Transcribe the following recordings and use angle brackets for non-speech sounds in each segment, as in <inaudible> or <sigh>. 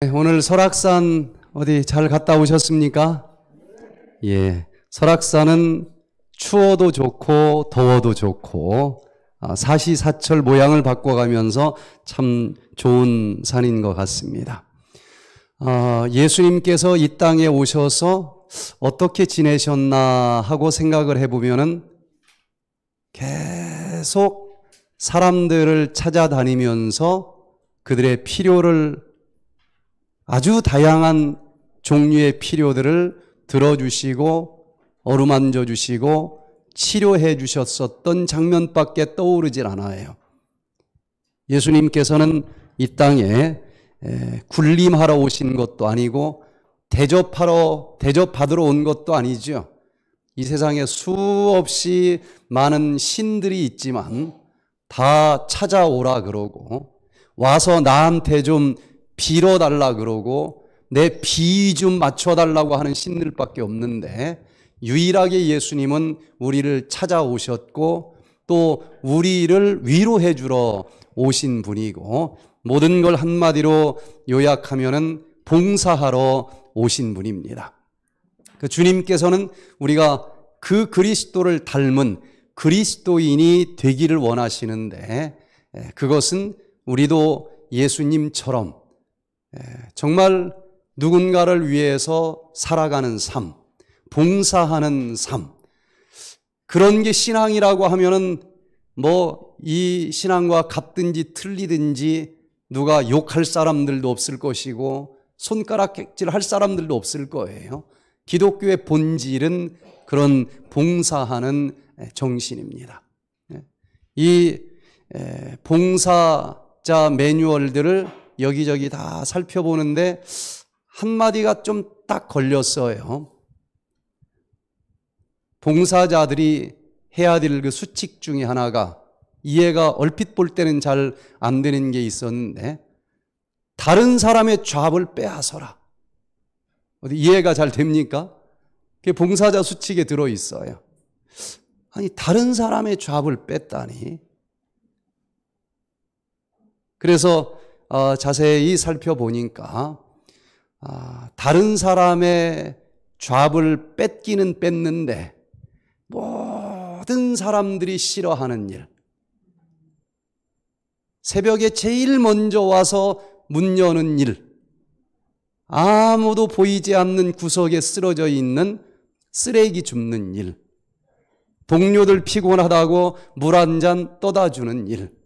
네, 오늘 설악산 어디 잘 갔다 오셨습니까? 예. 설악산은 추워도 좋고 더워도 좋고 아, 사시사철 모양을 바꿔가면서 참 좋은 산인 것 같습니다. 아, 예수님께서 이 땅에 오셔서 어떻게 지내셨나 하고 생각을 해보면은 계속 사람들을 찾아다니면서 그들의 필요를 아주 다양한 종류의 필요들을 들어주시고 어루만져 주시고 치료해 주셨었던 장면밖에 떠오르질 않아요. 예수님께서는 이 땅에 군림하러 오신 것도 아니고 대접하러 대접받으러 온 것도 아니죠. 이 세상에 수없이 많은 신들이 있지만 다 찾아오라 그러고 와서 나한테 좀 빌어달라 그러고 내 비 좀 맞춰달라고 하는 신들밖에 없는데 유일하게 예수님은 우리를 찾아오셨고 또 우리를 위로해 주러 오신 분이고 모든 걸 한마디로 요약하면은 봉사하러 오신 분입니다. 그 주님께서는 우리가 그 그리스도를 닮은 그리스도인이 되기를 원하시는데 예, 그것은 우리도 예수님처럼 예, 정말 누군가를 위해서 살아가는 삶, 봉사하는 삶, 그런 게 신앙이라고 하면은 뭐 이 신앙과 같든지 틀리든지 누가 욕할 사람들도 없을 것이고 손가락질 할 사람들도 없을 거예요. 기독교의 본질은 그런 봉사하는 예, 정신입니다. 예, 이 봉사자 매뉴얼들을 여기저기 다 살펴보는데 한마디가 좀 딱 걸렸어요. 봉사자들이 해야 될 그 수칙 중에 하나가 이해가 얼핏 볼 때는 잘 안 되는 게 있었는데 다른 사람의 좌합을 빼앗아라. 어디 이해가 잘 됩니까? 그게 봉사자 수칙에 들어 있어요. 아니 다른 사람의 좌합을 뺐다니. 그래서 어, 자세히 살펴보니까 아, 다른 사람의 좌불 뺏기는 뺏는데 모든 사람들이 싫어하는 일. 새벽에 제일 먼저 와서 문 여는 일. 아무도 보이지 않는 구석에 쓰러져 있는 쓰레기 줍는 일. 동료들 피곤하다고 물 한 잔 떠다 주는 일.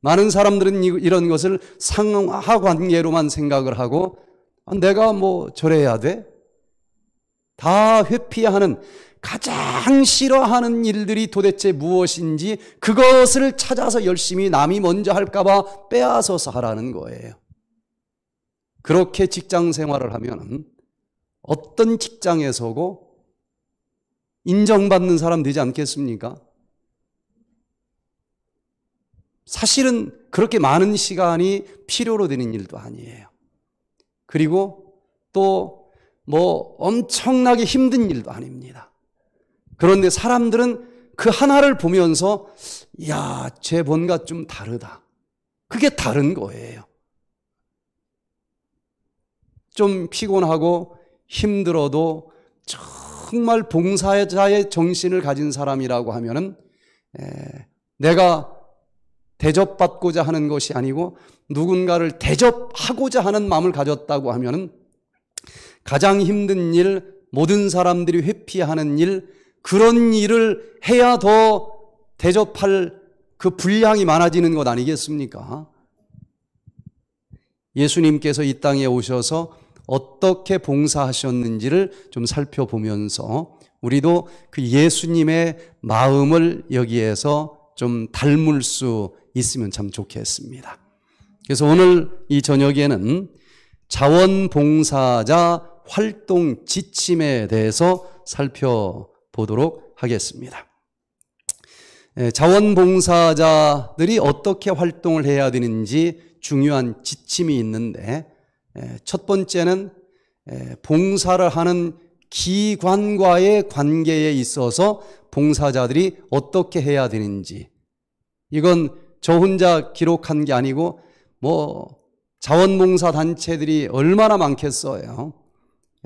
많은 사람들은 이런 것을 상하관계로만 생각을 하고 아, 내가 뭐 저래야 돼? 다 회피하는 가장 싫어하는 일들이 도대체 무엇인지 그것을 찾아서 열심히 남이 먼저 할까봐 빼앗아서 하라는 거예요. 그렇게 직장 생활을 하면 어떤 직장에서고 인정받는 사람 되지 않겠습니까? 사실은 그렇게 많은 시간이 필요로 되는 일도 아니에요. 그리고 또 뭐 엄청나게 힘든 일도 아닙니다. 그런데 사람들은 그 하나를 보면서 야, 쟤 뭔가 좀 다르다. 그게 다른 거예요. 좀 피곤하고 힘들어도 정말 봉사자의 정신을 가진 사람이라고 하면은 에, 내가 대접받고자 하는 것이 아니고 누군가를 대접하고자 하는 마음을 가졌다고 하면은 가장 힘든 일, 모든 사람들이 회피하는 일, 그런 일을 해야 더 대접할 그 분량이 많아지는 것 아니겠습니까? 예수님께서 이 땅에 오셔서 어떻게 봉사하셨는지를 좀 살펴보면서 우리도 그 예수님의 마음을 여기에서 좀 닮을 수 있으면 참 좋겠습니다. 그래서 오늘 이 저녁에는 자원봉사자 활동 지침에 대해서 살펴보도록 하겠습니다. 예, 자원봉사자들이 어떻게 활동을 해야 되는지 중요한 지침이 있는데 예, 첫 번째는 예, 봉사를 하는 기관과의 관계에 있어서 봉사자들이 어떻게 해야 되는지 이건 저 혼자 기록한 게 아니고 뭐 자원봉사 단체들이 얼마나 많겠어요.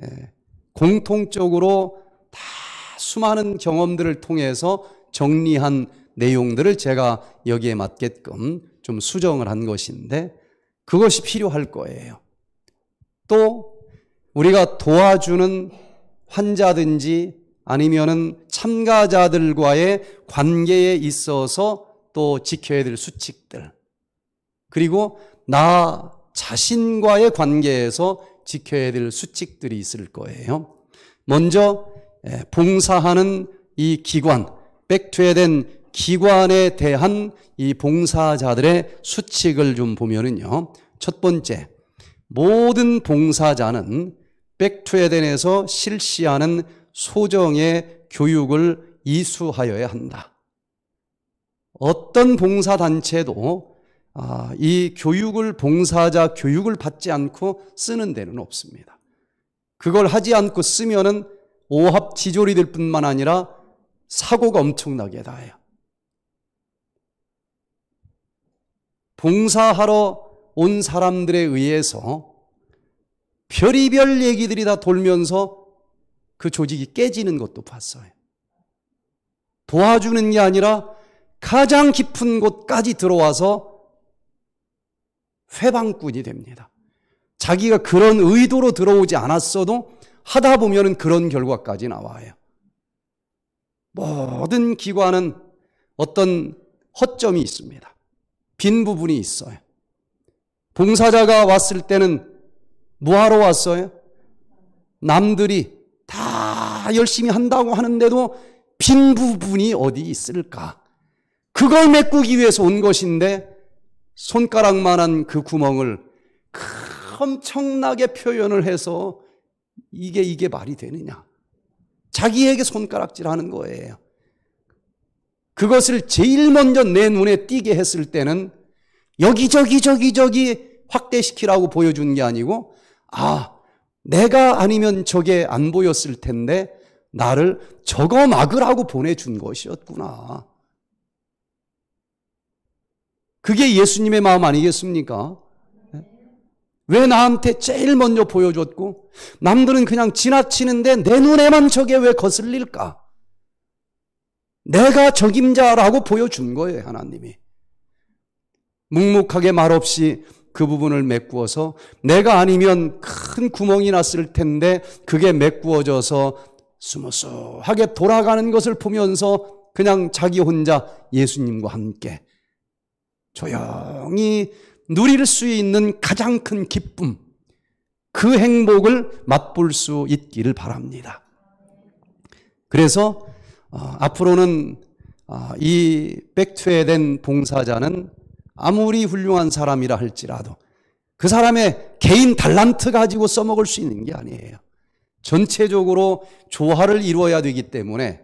예. 공통적으로 다 수많은 경험들을 통해서 정리한 내용들을 제가 여기에 맞게끔 좀 수정을 한 것인데 그것이 필요할 거예요. 또 우리가 도와주는 환자든지 아니면은 참가자들과의 관계에 있어서 또 지켜야 될 수칙들, 그리고 나 자신과의 관계에서 지켜야 될 수칙들이 있을 거예요. 먼저 예, 봉사하는 이 기관, 백투에된 기관에 대한 이 봉사자들의 수칙을 좀 보면은요. 첫 번째, 모든 봉사자는 백투에덴에서 실시하는 소정의 교육을 이수하여야 한다. 어떤 봉사단체도 아, 이 교육을 봉사자 교육을 받지 않고 쓰는 데는 없습니다. 그걸 하지 않고 쓰면은 오합지졸이 될 뿐만 아니라 사고가 엄청나게 나요. 봉사하러 온 사람들에 의해서 별의별 얘기들이 다 돌면서 그 조직이 깨지는 것도 봤어요. 도와주는 게 아니라 가장 깊은 곳까지 들어와서 회방꾼이 됩니다. 자기가 그런 의도로 들어오지 않았어도 하다 보면은 그런 결과까지 나와요. 모든 기관은 어떤 허점이 있습니다. 빈 부분이 있어요. 봉사자가 왔을 때는 뭐하러 왔어요? 남들이 다 열심히 한다고 하는데도 빈 부분이 어디 있을까? 그걸 메꾸기 위해서 온 것인데 손가락만한 그 구멍을 엄청나게 표현을 해서 이게 이게 말이 되느냐. 자기에게 손가락질하는 거예요. 그것을 제일 먼저 내 눈에 띄게 했을 때는 여기저기 저기 저기 확대시키라고 보여준 게 아니고 아 내가 아니면 저게 안 보였을 텐데 나를 저거 막으라고 보내준 것이었구나. 그게 예수님의 마음 아니겠습니까? 예? 왜 나한테 제일 먼저 보여줬고 남들은 그냥 지나치는데 내 눈에만 저게 왜 거슬릴까? 내가 적임자라고 보여준 거예요 하나님이 묵묵하게 말없이 그 부분을 메꾸어서 내가 아니면 큰 구멍이 났을 텐데 그게 메꾸어져서 스무스하게 돌아가는 것을 보면서 그냥 자기 혼자 예수님과 함께 조용히 누릴 수 있는 가장 큰 기쁨, 그 행복을 맛볼 수 있기를 바랍니다. 그래서 어, 앞으로는 어, 이 백투에된 봉사자는 아무리 훌륭한 사람이라 할지라도 그 사람의 개인 달란트 가지고 써먹을 수 있는 게 아니에요. 전체적으로 조화를 이루어야 되기 때문에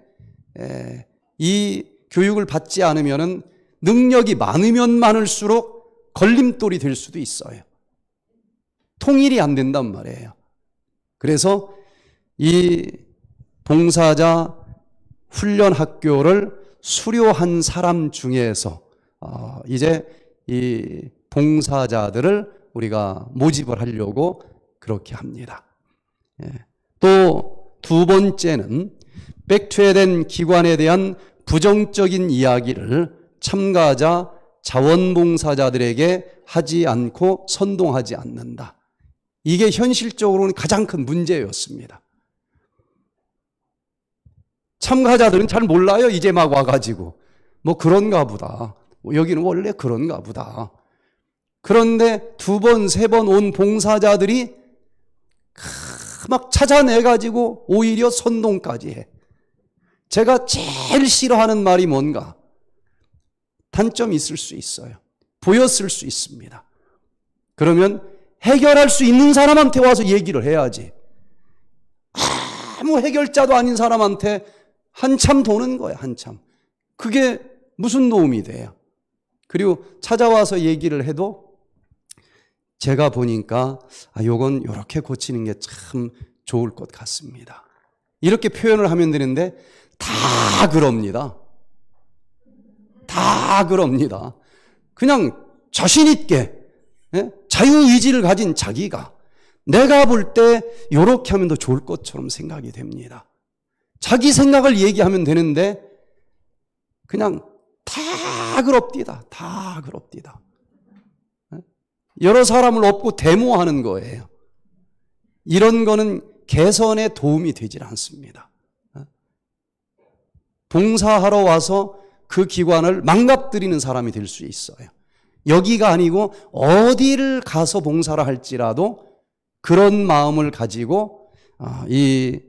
에, 이 교육을 받지 않으면은 능력이 많으면 많을수록 걸림돌이 될 수도 있어요. 통일이 안 된단 말이에요. 그래서 이 봉사자 훈련 학교를 수료한 사람 중에서 어, 이제 이 봉사자들을 우리가 모집을 하려고 그렇게 합니다. 예. 또두 번째는 백퇴된 기관에 대한 부정적인 이야기를 참가자 자원봉사자들에게 하지 않고 선동하지 않는다. 이게 현실적으로는 가장 큰 문제였습니다. 참가자들은 잘 몰라요. 이제 막 와가지고. 뭐 그런가 보다. 뭐 여기는 원래 그런가 보다. 그런데 두 번, 세 번 온 봉사자들이 막 찾아내가지고 오히려 선동까지 해. 제가 제일 싫어하는 말이 뭔가? 단점이 있을 수 있어요. 보였을 수 있습니다. 그러면 해결할 수 있는 사람한테 와서 얘기를 해야지. 아무 해결자도 아닌 사람한테 한참 도는 거야 한참. 그게 무슨 도움이 돼요? 그리고 찾아와서 얘기를 해도 제가 보니까 아, 요건 요렇게 고치는 게 참 좋을 것 같습니다. 이렇게 표현을 하면 되는데 다 그럽니다. 다 그럽니다. 그냥 자신있게 예? 자유의지를 가진 자기가 내가 볼 때 이렇게 하면 더 좋을 것처럼 생각이 됩니다. 자기 생각을 얘기하면 되는데 그냥 다 그럽디다. 다 그럽디다. 예? 여러 사람을 업고 데모하는 거예요. 이런 거는 개선에 도움이 되질 않습니다. 예? 봉사하러 와서 그 기관을 망갑들리는 사람이 될 수 있어요. 여기가 아니고 어디를 가서 봉사를 할지라도 그런 마음을 가지고 아, 이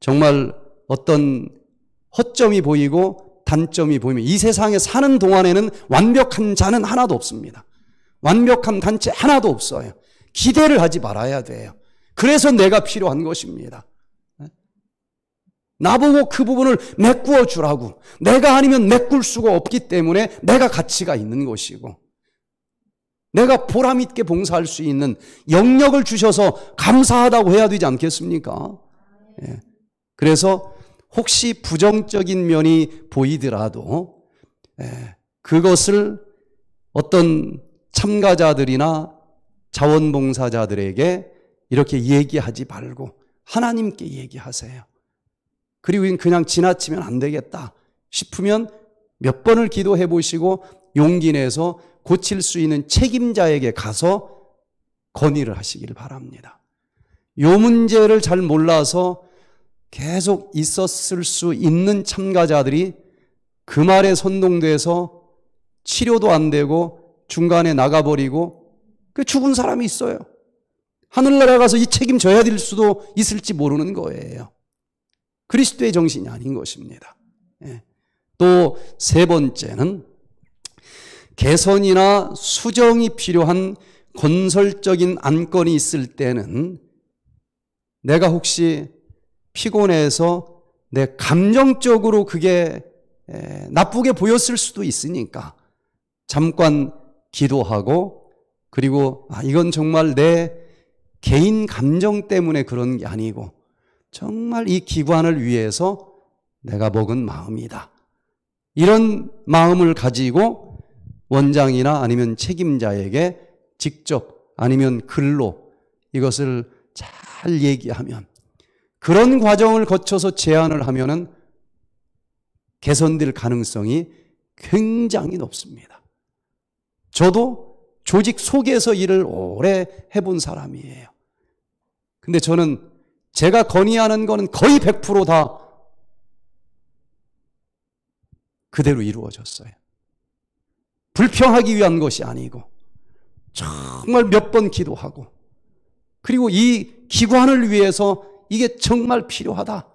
정말 어떤 허점이 보이고 단점이 보이면 이 세상에 사는 동안에는 완벽한 자는 하나도 없습니다. 완벽한 단체 하나도 없어요. 기대를 하지 말아야 돼요. 그래서 내가 필요한 것입니다. 나보고 그 부분을 메꾸어 주라고. 내가 아니면 메꿀 수가 없기 때문에 내가 가치가 있는 것이고. 내가 보람있게 봉사할 수 있는 영역을 주셔서 감사하다고 해야 되지 않겠습니까? 예. 그래서 혹시 부정적인 면이 보이더라도 예. 그것을 어떤 참가자들이나 자원봉사자들에게 이렇게 얘기하지 말고 하나님께 얘기하세요. 그리고 그냥 지나치면 안 되겠다 싶으면 몇 번을 기도해 보시고 용기 내서 고칠 수 있는 책임자에게 가서 건의를 하시길 바랍니다. 요 문제를 잘 몰라서 계속 있었을 수 있는 참가자들이 그 말에 선동돼서 치료도 안 되고 중간에 나가버리고 그 죽은 사람이 있어요. 하늘나라 가서 이 책임 져야 될 수도 있을지 모르는 거예요. 그리스도의 정신이 아닌 것입니다. 예. 또세 번째는 개선이나 수정이 필요한 건설적인 안건이 있을 때는 내가 혹시 피곤해서 내 감정적으로 그게 나쁘게 보였을 수도 있으니까 잠깐 기도하고 그리고 아 이건 정말 내 개인 감정 때문에 그런 게 아니고 정말 이 기관을 위해서 내가 먹은 마음이다. 이런 마음을 가지고 원장이나 아니면 책임자에게 직접 아니면 글로 이것을 잘 얘기하면 그런 과정을 거쳐서 제안을 하면은 개선될 가능성이 굉장히 높습니다. 저도 조직 속에서 일을 오래 해본 사람이에요. 근데 저는 제가 건의하는 거는 거의 100%다 그대로 이루어졌어요. 불평하기 위한 것이 아니고 정말 몇 번 기도하고 그리고 이 기관을 위해서 이게 정말 필요하다.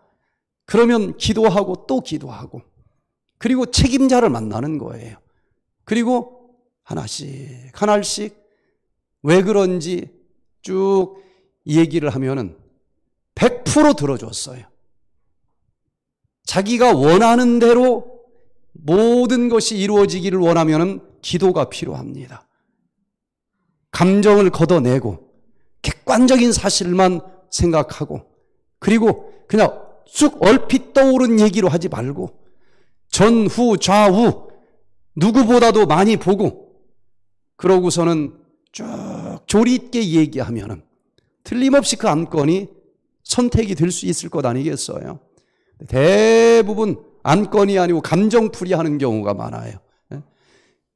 그러면 기도하고 또 기도하고 그리고 책임자를 만나는 거예요. 그리고 하나씩 하나씩 왜 그런지 쭉 얘기를 하면은 100% 들어줬어요. 자기가 원하는 대로 모든 것이 이루어지기를 원하면 기도가 필요합니다. 감정을 걷어내고 객관적인 사실만 생각하고 그리고 그냥 쑥 얼핏 떠오른 얘기로 하지 말고 전후 좌우 누구보다도 많이 보고 그러고서는 쭉 조리 있게 얘기하면 틀림없이 그 안건이 선택이 될 수 있을 것 아니겠어요? 대부분 안건이 아니고 감정풀이 하는 경우가 많아요. 예?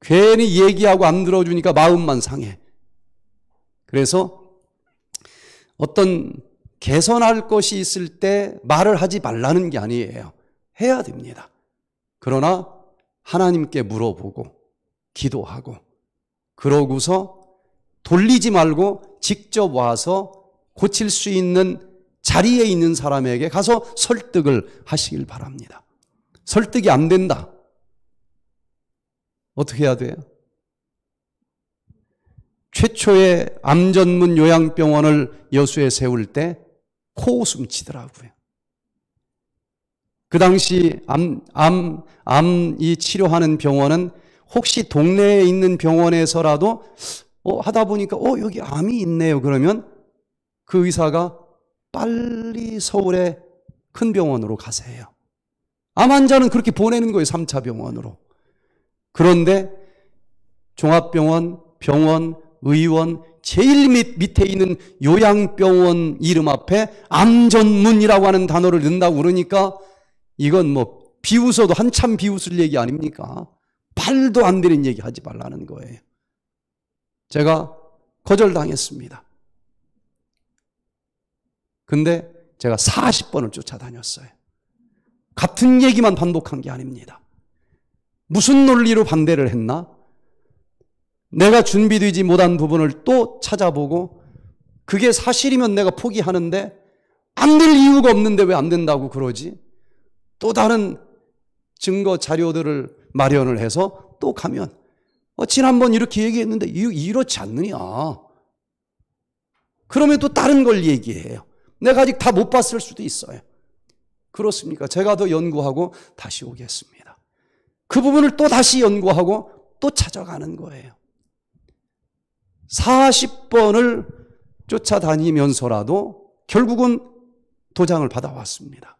괜히 얘기하고 안 들어주니까 마음만 상해. 그래서 어떤 개선할 것이 있을 때 말을 하지 말라는 게 아니에요. 해야 됩니다. 그러나 하나님께 물어보고 기도하고 그러고서 돌리지 말고 직접 와서 고칠 수 있는 자리에 있는 사람에게 가서 설득을 하시길 바랍니다. 설득이 안 된다. 어떻게 해야 돼요? 최초의 암전문 요양병원을 여수에 세울 때 코웃음 치더라고요. 그 당시 암, 암, 암이 치료하는 병원은 혹시 동네에 있는 병원에서라도 어, 하다 보니까 어, 여기 암이 있네요. 그러면 그 의사가 빨리 서울에큰 병원으로 가세요. 암 환자는 그렇게 보내는 거예요. 3차 병원으로. 그런데 종합병원, 병원, 의원, 제일 밑, 밑에 있는 요양병원 이름 앞에 암 전문이라고 하는 단어를 넣는다고 그러니까 이건 뭐 비웃어도 한참 비웃을 얘기 아닙니까? 발도 안 되는 얘기 하지 말라는 거예요. 제가 거절당했습니다. 근데 제가 40번을 쫓아다녔어요. 같은 얘기만 반복한 게 아닙니다. 무슨 논리로 반대를 했나? 내가 준비되지 못한 부분을 또 찾아보고 그게 사실이면 내가 포기하는데 안 될 이유가 없는데 왜 안 된다고 그러지? 또 다른 증거 자료들을 마련을 해서 또 가면 어, 지난번 이렇게 얘기했는데 이렇지 않느냐. 그러면 또 다른 걸 얘기해요. 내가 아직 다 못 봤을 수도 있어요. 그렇습니까? 제가 더 연구하고 다시 오겠습니다. 그 부분을 또 다시 연구하고 또 찾아가는 거예요. 40번을 쫓아다니면서라도 결국은 도장을 받아왔습니다.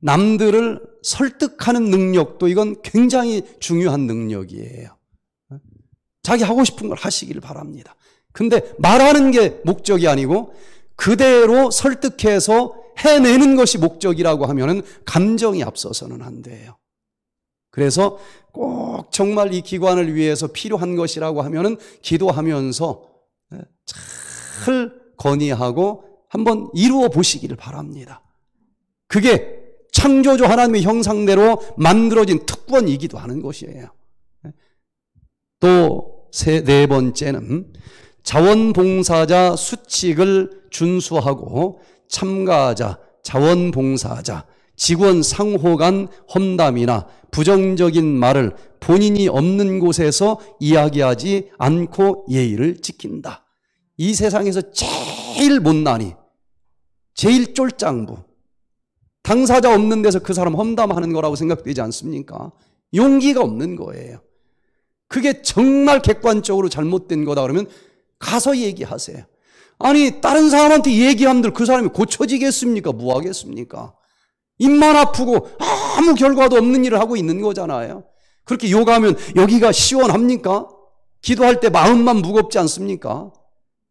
남들을 설득하는 능력도 이건 굉장히 중요한 능력이에요. 자기 하고 싶은 걸 하시길 바랍니다. 근데 말하는 게 목적이 아니고 그대로 설득해서 해내는 것이 목적이라고 하면은 감정이 앞서서는 안 돼요. 그래서 꼭 정말 이 기관을 위해서 필요한 것이라고 하면은 기도하면서 네, 잘 건의하고 한번 이루어 보시기를 바랍니다. 그게 창조주 하나님의 형상대로 만들어진 특권이기도 하는 것이에요. 네. 또 세, 네 번째는 자원봉사자 수칙을 준수하고 참가하자, 자원봉사자 직원 상호 간 험담이나 부정적인 말을 본인이 없는 곳에서 이야기하지 않고 예의를 지킨다. 이 세상에서 제일 못난이, 제일 쫄짱부, 당사자 없는 데서 그 사람 험담하는 거라고 생각되지 않습니까? 용기가 없는 거예요. 그게 정말 객관적으로 잘못된 거다 그러면 가서 얘기하세요. 아니 다른 사람한테 얘기함들 그 사람이 고쳐지겠습니까? 뭐 하겠습니까? 입만 아프고 아무 결과도 없는 일을 하고 있는 거잖아요. 그렇게 요가하면 여기가 시원합니까? 기도할 때 마음만 무겁지 않습니까?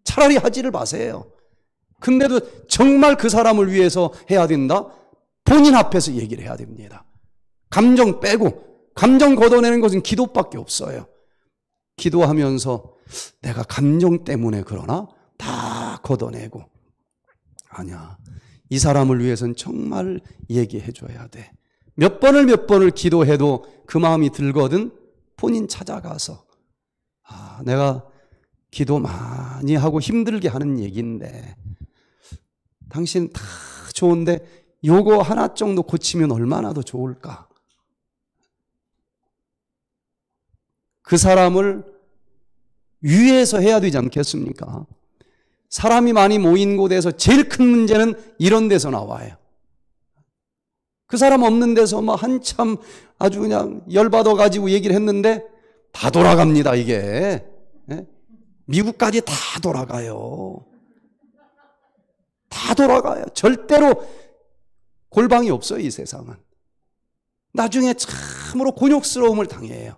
차라리 하지를 마세요. 근데도 정말 그 사람을 위해서 해야 된다? 본인 앞에서 얘기를 해야 됩니다. 감정 빼고, 감정 걷어내는 것은 기도밖에 없어요. 기도하면서 내가 감정 때문에 그러나? 다 걷어내고 아니야. 이 사람을 위해선 정말 얘기해 줘야 돼. 몇 번을 몇 번을 기도해도 그 마음이 들거든 본인 찾아가서 아, 내가 기도 많이 하고 힘들게 하는 얘기인데 당신 다 좋은데 요거 하나 정도 고치면 얼마나 더 좋을까? 그 사람을 위해서 해야 되지 않겠습니까? 사람이 많이 모인 곳에서 제일 큰 문제는 이런 데서 나와요. 그 사람 없는 데서 막 뭐 한참 아주 그냥 열받아가지고 얘기를 했는데 다 돌아갑니다, 이게. 예? 미국까지 다 돌아가요. 다 돌아가요. 절대로 골방이 없어요, 이 세상은. 나중에 참으로 곤욕스러움을 당해요.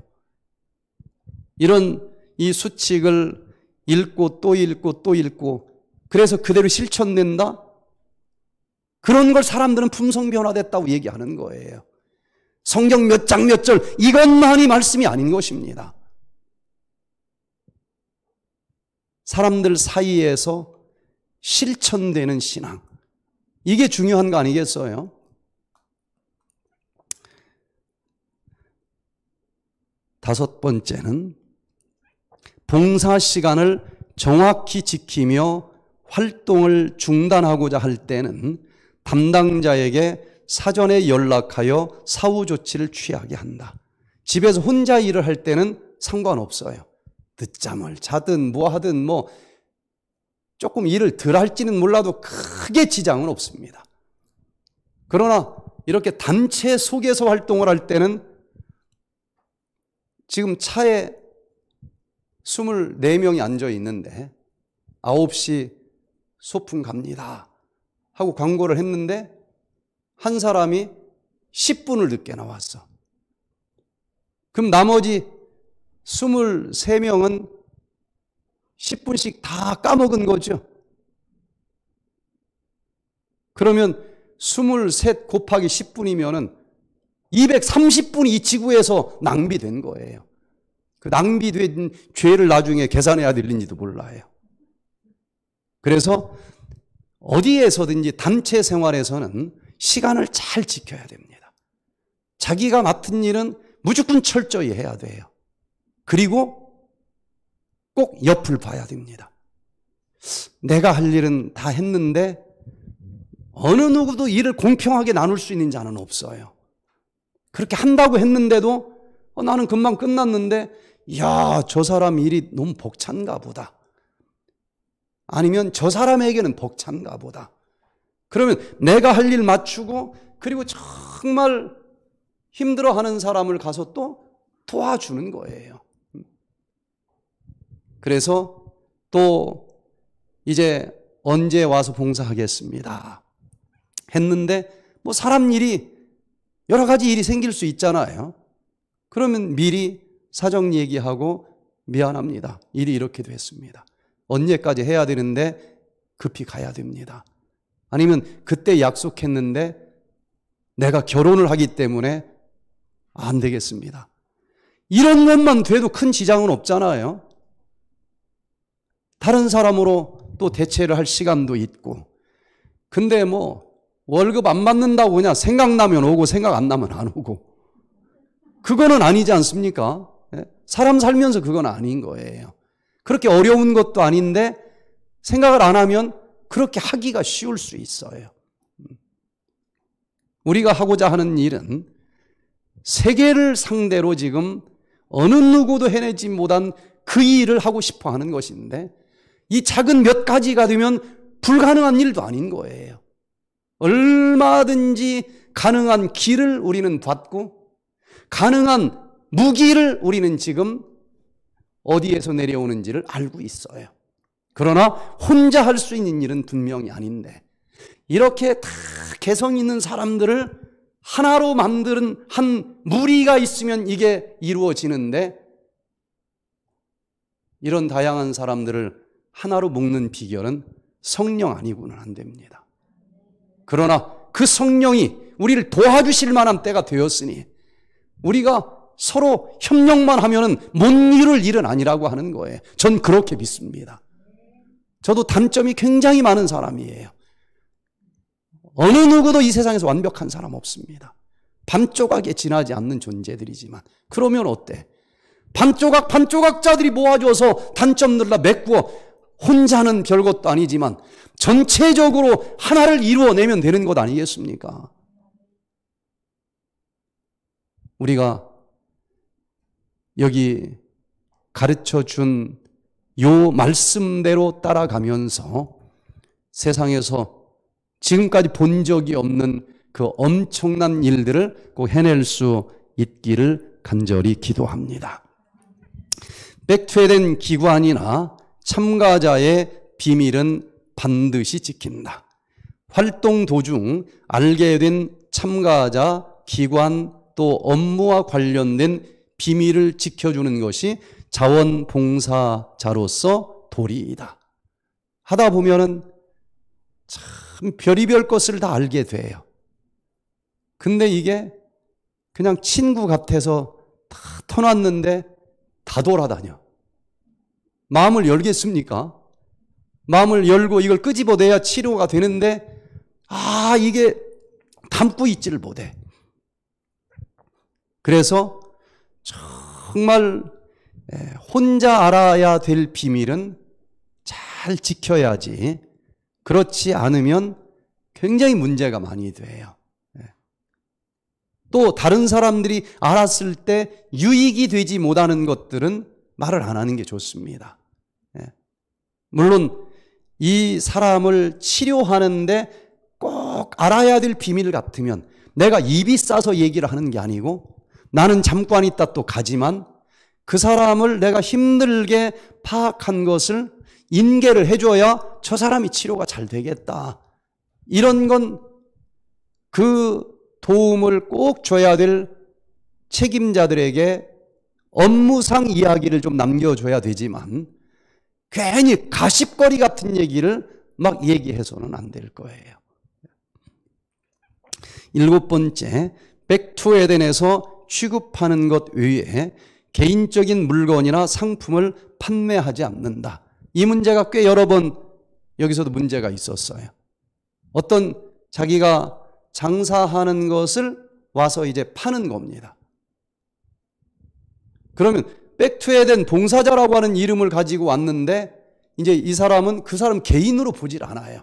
이런 이 수칙을 읽고 또 읽고 또 읽고 그래서 그대로 실천된다? 그런 걸 사람들은 품성 변화됐다고 얘기하는 거예요. 성경 몇 장 몇 절 이것만이 말씀이 아닌 것입니다. 사람들 사이에서 실천되는 신앙. 이게 중요한 거 아니겠어요? 다섯 번째는 봉사 시간을 정확히 지키며 활동을 중단하고자 할 때는 담당자에게 사전에 연락하여 사후 조치를 취하게 한다. 집에서 혼자 일을 할 때는 상관없어요. 늦잠을 자든 뭐 하든 뭐 조금 일을 덜 할지는 몰라도 크게 지장은 없습니다. 그러나 이렇게 단체 속에서 활동을 할 때는 지금 차에 24명이 앉아 있는데 9시 소풍 갑니다. 하고 광고를 했는데 한 사람이 10분을 늦게 나왔어. 그럼 나머지 23명은 10분씩 다 까먹은 거죠. 그러면 23 곱하기 10분이면은 230분이 이 지구에서 낭비된 거예요. 그 낭비된 죄를 나중에 계산해야 될는지도 몰라요. 그래서 어디에서든지 단체 생활에서는 시간을 잘 지켜야 됩니다. 자기가 맡은 일은 무조건 철저히 해야 돼요. 그리고 꼭 옆을 봐야 됩니다. 내가 할 일은 다 했는데 어느 누구도 일을 공평하게 나눌 수 있는 자는 없어요. 그렇게 한다고 했는데도 어, 나는 금방 끝났는데 야저 사람 일이 너무 벅찬가 보다. 아니면 저 사람에게는 벅찬가 보다. 그러면 내가 할 일 맞추고 그리고 정말 힘들어 하는 사람을 가서 또 도와주는 거예요. 그래서 또 이제 언제 와서 봉사하겠습니다. 했는데 뭐 사람 일이 여러 가지 일이 생길 수 있잖아요. 그러면 미리 사정 얘기하고 미안합니다. 일이 이렇게 됐습니다. 언제까지 해야 되는데 급히 가야 됩니다. 아니면 그때 약속했는데 내가 결혼을 하기 때문에 안 되겠습니다. 이런 것만 돼도 큰 지장은 없잖아요. 다른 사람으로 또 대체를 할 시간도 있고. 근데 뭐 월급 안 받는다고 그냥 생각나면 오고 생각 안 나면 안 오고. 그거는 아니지 않습니까? 예? 사람 살면서 그건 아닌 거예요. 그렇게 어려운 것도 아닌데 생각을 안 하면 그렇게 하기가 쉬울 수 있어요. 우리가 하고자 하는 일은 세계를 상대로 지금 어느 누구도 해내지 못한 그 일을 하고 싶어 하는 것인데 이 작은 몇 가지가 되면 불가능한 일도 아닌 거예요. 얼마든지 가능한 길을 우리는 봤고 가능한 무기를 우리는 지금 어디에서 내려오는지를 알고 있어요. 그러나 혼자 할 수 있는 일은 분명히 아닌데 이렇게 다 개성 있는 사람들을 하나로 만드는 한 무리가 있으면 이게 이루어지는데 이런 다양한 사람들을 하나로 묶는 비결은 성령 아니고는 안 됩니다. 그러나 그 성령이 우리를 도와주실 만한 때가 되었으니 우리가 서로 협력만 하면은 못 이룰 일은 아니라고 하는 거예요. 전 그렇게 믿습니다. 저도 단점이 굉장히 많은 사람이에요. 어느 누구도 이 세상에서 완벽한 사람 없습니다. 반조각에 지나지 않는 존재들이지만 그러면 어때? 반조각 반조각자들이 모아줘서 단점들라 메꾸어 혼자는 별것도 아니지만 전체적으로 하나를 이루어내면 되는 것 아니겠습니까? 우리가 여기 가르쳐 준 요 말씀대로 따라가면서 세상에서 지금까지 본 적이 없는 그 엄청난 일들을 꼭 해낼 수 있기를 간절히 기도합니다. 백퇴된 기관이나 참가자의 비밀은 반드시 지킨다. 활동 도중 알게 된 참가자, 기관 또 업무와 관련된 비밀을 지켜주는 것이 자원봉사자로서 도리이다. 하다 보면은 참 별의별 것을 다 알게 돼요. 근데 이게 그냥 친구 같아서 다 터놨는데 다 돌아다녀. 마음을 열겠습니까? 마음을 열고 이걸 끄집어내야 치료가 되는데, 아, 이게 담고 있지를 못해. 그래서 정말 혼자 알아야 될 비밀은 잘 지켜야지 그렇지 않으면 굉장히 문제가 많이 돼요. 예. 또 다른 사람들이 알았을 때 유익이 되지 못하는 것들은 말을 안 하는 게 좋습니다. 예. 물론 이 사람을 치료하는데 꼭 알아야 될 비밀 같으면 내가 입이 싸서 얘기를 하는 게 아니고 나는 잠깐 있다 또 가지만 그 사람을 내가 힘들게 파악한 것을 인계를 해줘야 저 사람이 치료가 잘 되겠다. 이런 건 그 도움을 꼭 줘야 될 책임자들에게 업무상 이야기를 좀 남겨줘야 되지만 괜히 가십거리 같은 얘기를 막 얘기해서는 안 될 거예요. 일곱 번째, 백투에덴에서 취급하는 것 외에 개인적인 물건이나 상품을 판매하지 않는다. 이 문제가 꽤 여러 번 여기서도 문제가 있었어요. 어떤 자기가 장사하는 것을 와서 이제 파는 겁니다. 그러면 백투에덴 봉사자라고 하는 이름을 가지고 왔는데 이제 이 사람은 그 사람 개인으로 보질 않아요.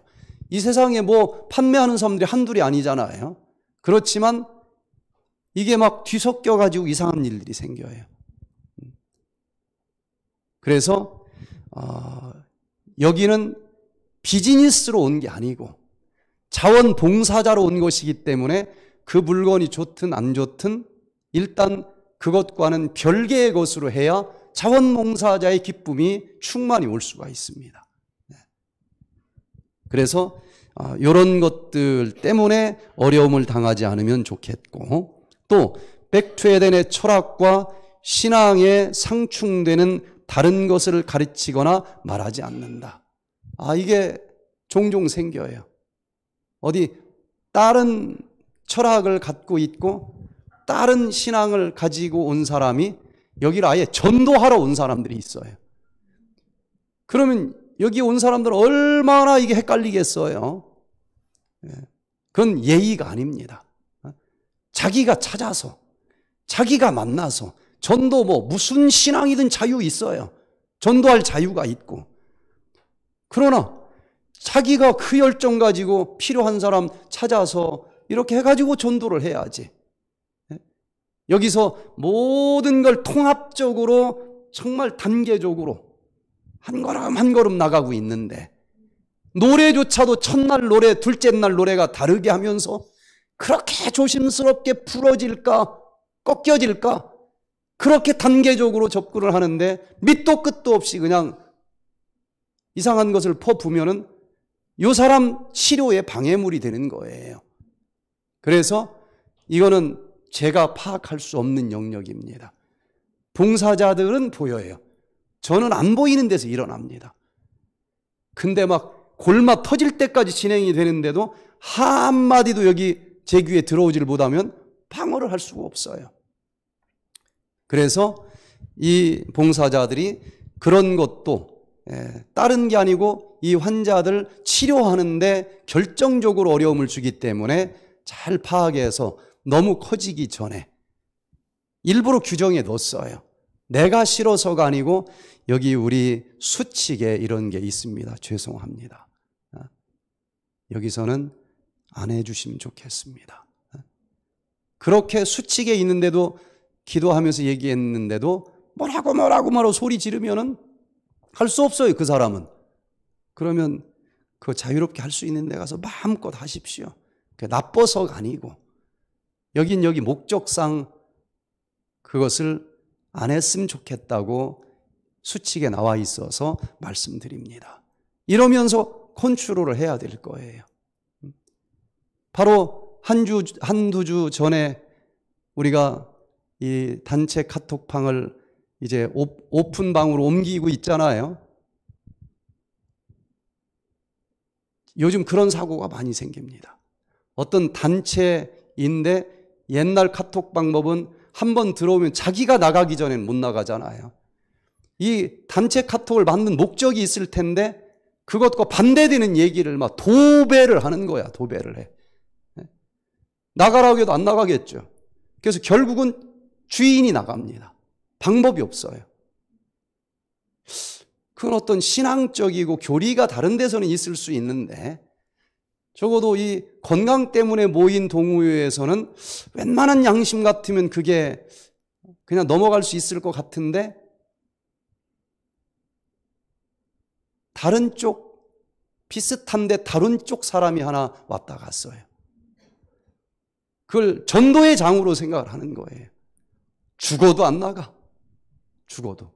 이 세상에 뭐 판매하는 사람들이 한둘이 아니잖아요. 그렇지만 이게 막 뒤섞여가지고 이상한 일들이 생겨요. 그래서 어, 여기는 비즈니스로 온 게 아니고 자원봉사자로 온 것이기 때문에 그 물건이 좋든 안 좋든 일단 그것과는 별개의 것으로 해야 자원봉사자의 기쁨이 충만히 올 수가 있습니다. 네. 그래서 이런 어, 것들 때문에 어려움을 당하지 않으면 좋겠고 또 백투에덴의 철학과 신앙에 상충되는 다른 것을 가르치거나 말하지 않는다. 아, 이게 종종 생겨요. 어디 다른 철학을 갖고 있고 다른 신앙을 가지고 온 사람이 여기를 아예 전도하러 온 사람들이 있어요. 그러면 여기 온 사람들은 얼마나 이게 헷갈리겠어요. 예. 그건 예의가 아닙니다. 자기가 찾아서, 자기가 만나서, 전도 뭐 무슨 신앙이든 자유 있어요. 전도할 자유가 있고. 그러나 자기가 그 열정 가지고 필요한 사람 찾아서 이렇게 해가지고 전도를 해야지. 예? 여기서 모든 걸 통합적으로 정말 단계적으로 한 걸음 한 걸음 나가고 있는데 노래조차도 첫날 노래, 둘째 날 노래가 다르게 하면서 그렇게 조심스럽게 풀어질까? 꺾여질까? 그렇게 단계적으로 접근을 하는데 밑도 끝도 없이 그냥 이상한 것을 퍼부면은 요 사람 치료에 방해물이 되는 거예요. 그래서 이거는 제가 파악할 수 없는 영역입니다. 봉사자들은 보여요. 저는 안 보이는 데서 일어납니다. 근데 막 골마 터질 때까지 진행이 되는데도 한마디도 여기 제 귀에 들어오지를 못하면 방어를 할 수가 없어요. 그래서 이 봉사자들이 그런 것도 다른 예, 게 아니고 이 환자들 치료하는데 결정적으로 어려움을 주기 때문에 잘 파악해서 너무 커지기 전에 일부러 규정에 넣었어요. 내가 싫어서가 아니고 여기 우리 수칙에 이런 게 있습니다. 죄송합니다. 아, 여기서는 안 해주시면 좋겠습니다. 그렇게 수칙에 있는데도 기도하면서 얘기했는데도 뭐라고 뭐라고 뭐라고 소리 지르면은 할수 없어요, 그 사람은. 그러면 그 자유롭게 할 수 있는 데 가서 마음껏 하십시오. 나빠서가 아니고 여긴 여기 목적상 그것을 안 했으면 좋겠다고 수칙에 나와 있어서 말씀드립니다. 이러면서 컨트롤을 해야 될 거예요. 바로 한 주, 한 두 주 전에 우리가 이 단체 카톡방을 이제 오픈방으로 옮기고 있잖아요. 요즘 그런 사고가 많이 생깁니다. 어떤 단체인데 옛날 카톡 방법은 한 번 들어오면 자기가 나가기 전엔 못 나가잖아요. 이 단체 카톡을 만든 목적이 있을 텐데 그것과 반대되는 얘기를 막 도배를 하는 거야, 도배를 해. 나가라고 해도 안 나가겠죠. 그래서 결국은 주인이 나갑니다. 방법이 없어요. 그건 어떤 신앙적이고 교리가 다른 데서는 있을 수 있는데 적어도 이 건강 때문에 모인 동호회에서는 웬만한 양심 같으면 그게 그냥 넘어갈 수 있을 것 같은데 다른 쪽 비슷한데 다른 쪽 사람이 하나 왔다 갔어요. 그걸 전도의 장으로 생각을 하는 거예요. 죽어도 안 나가. 죽어도.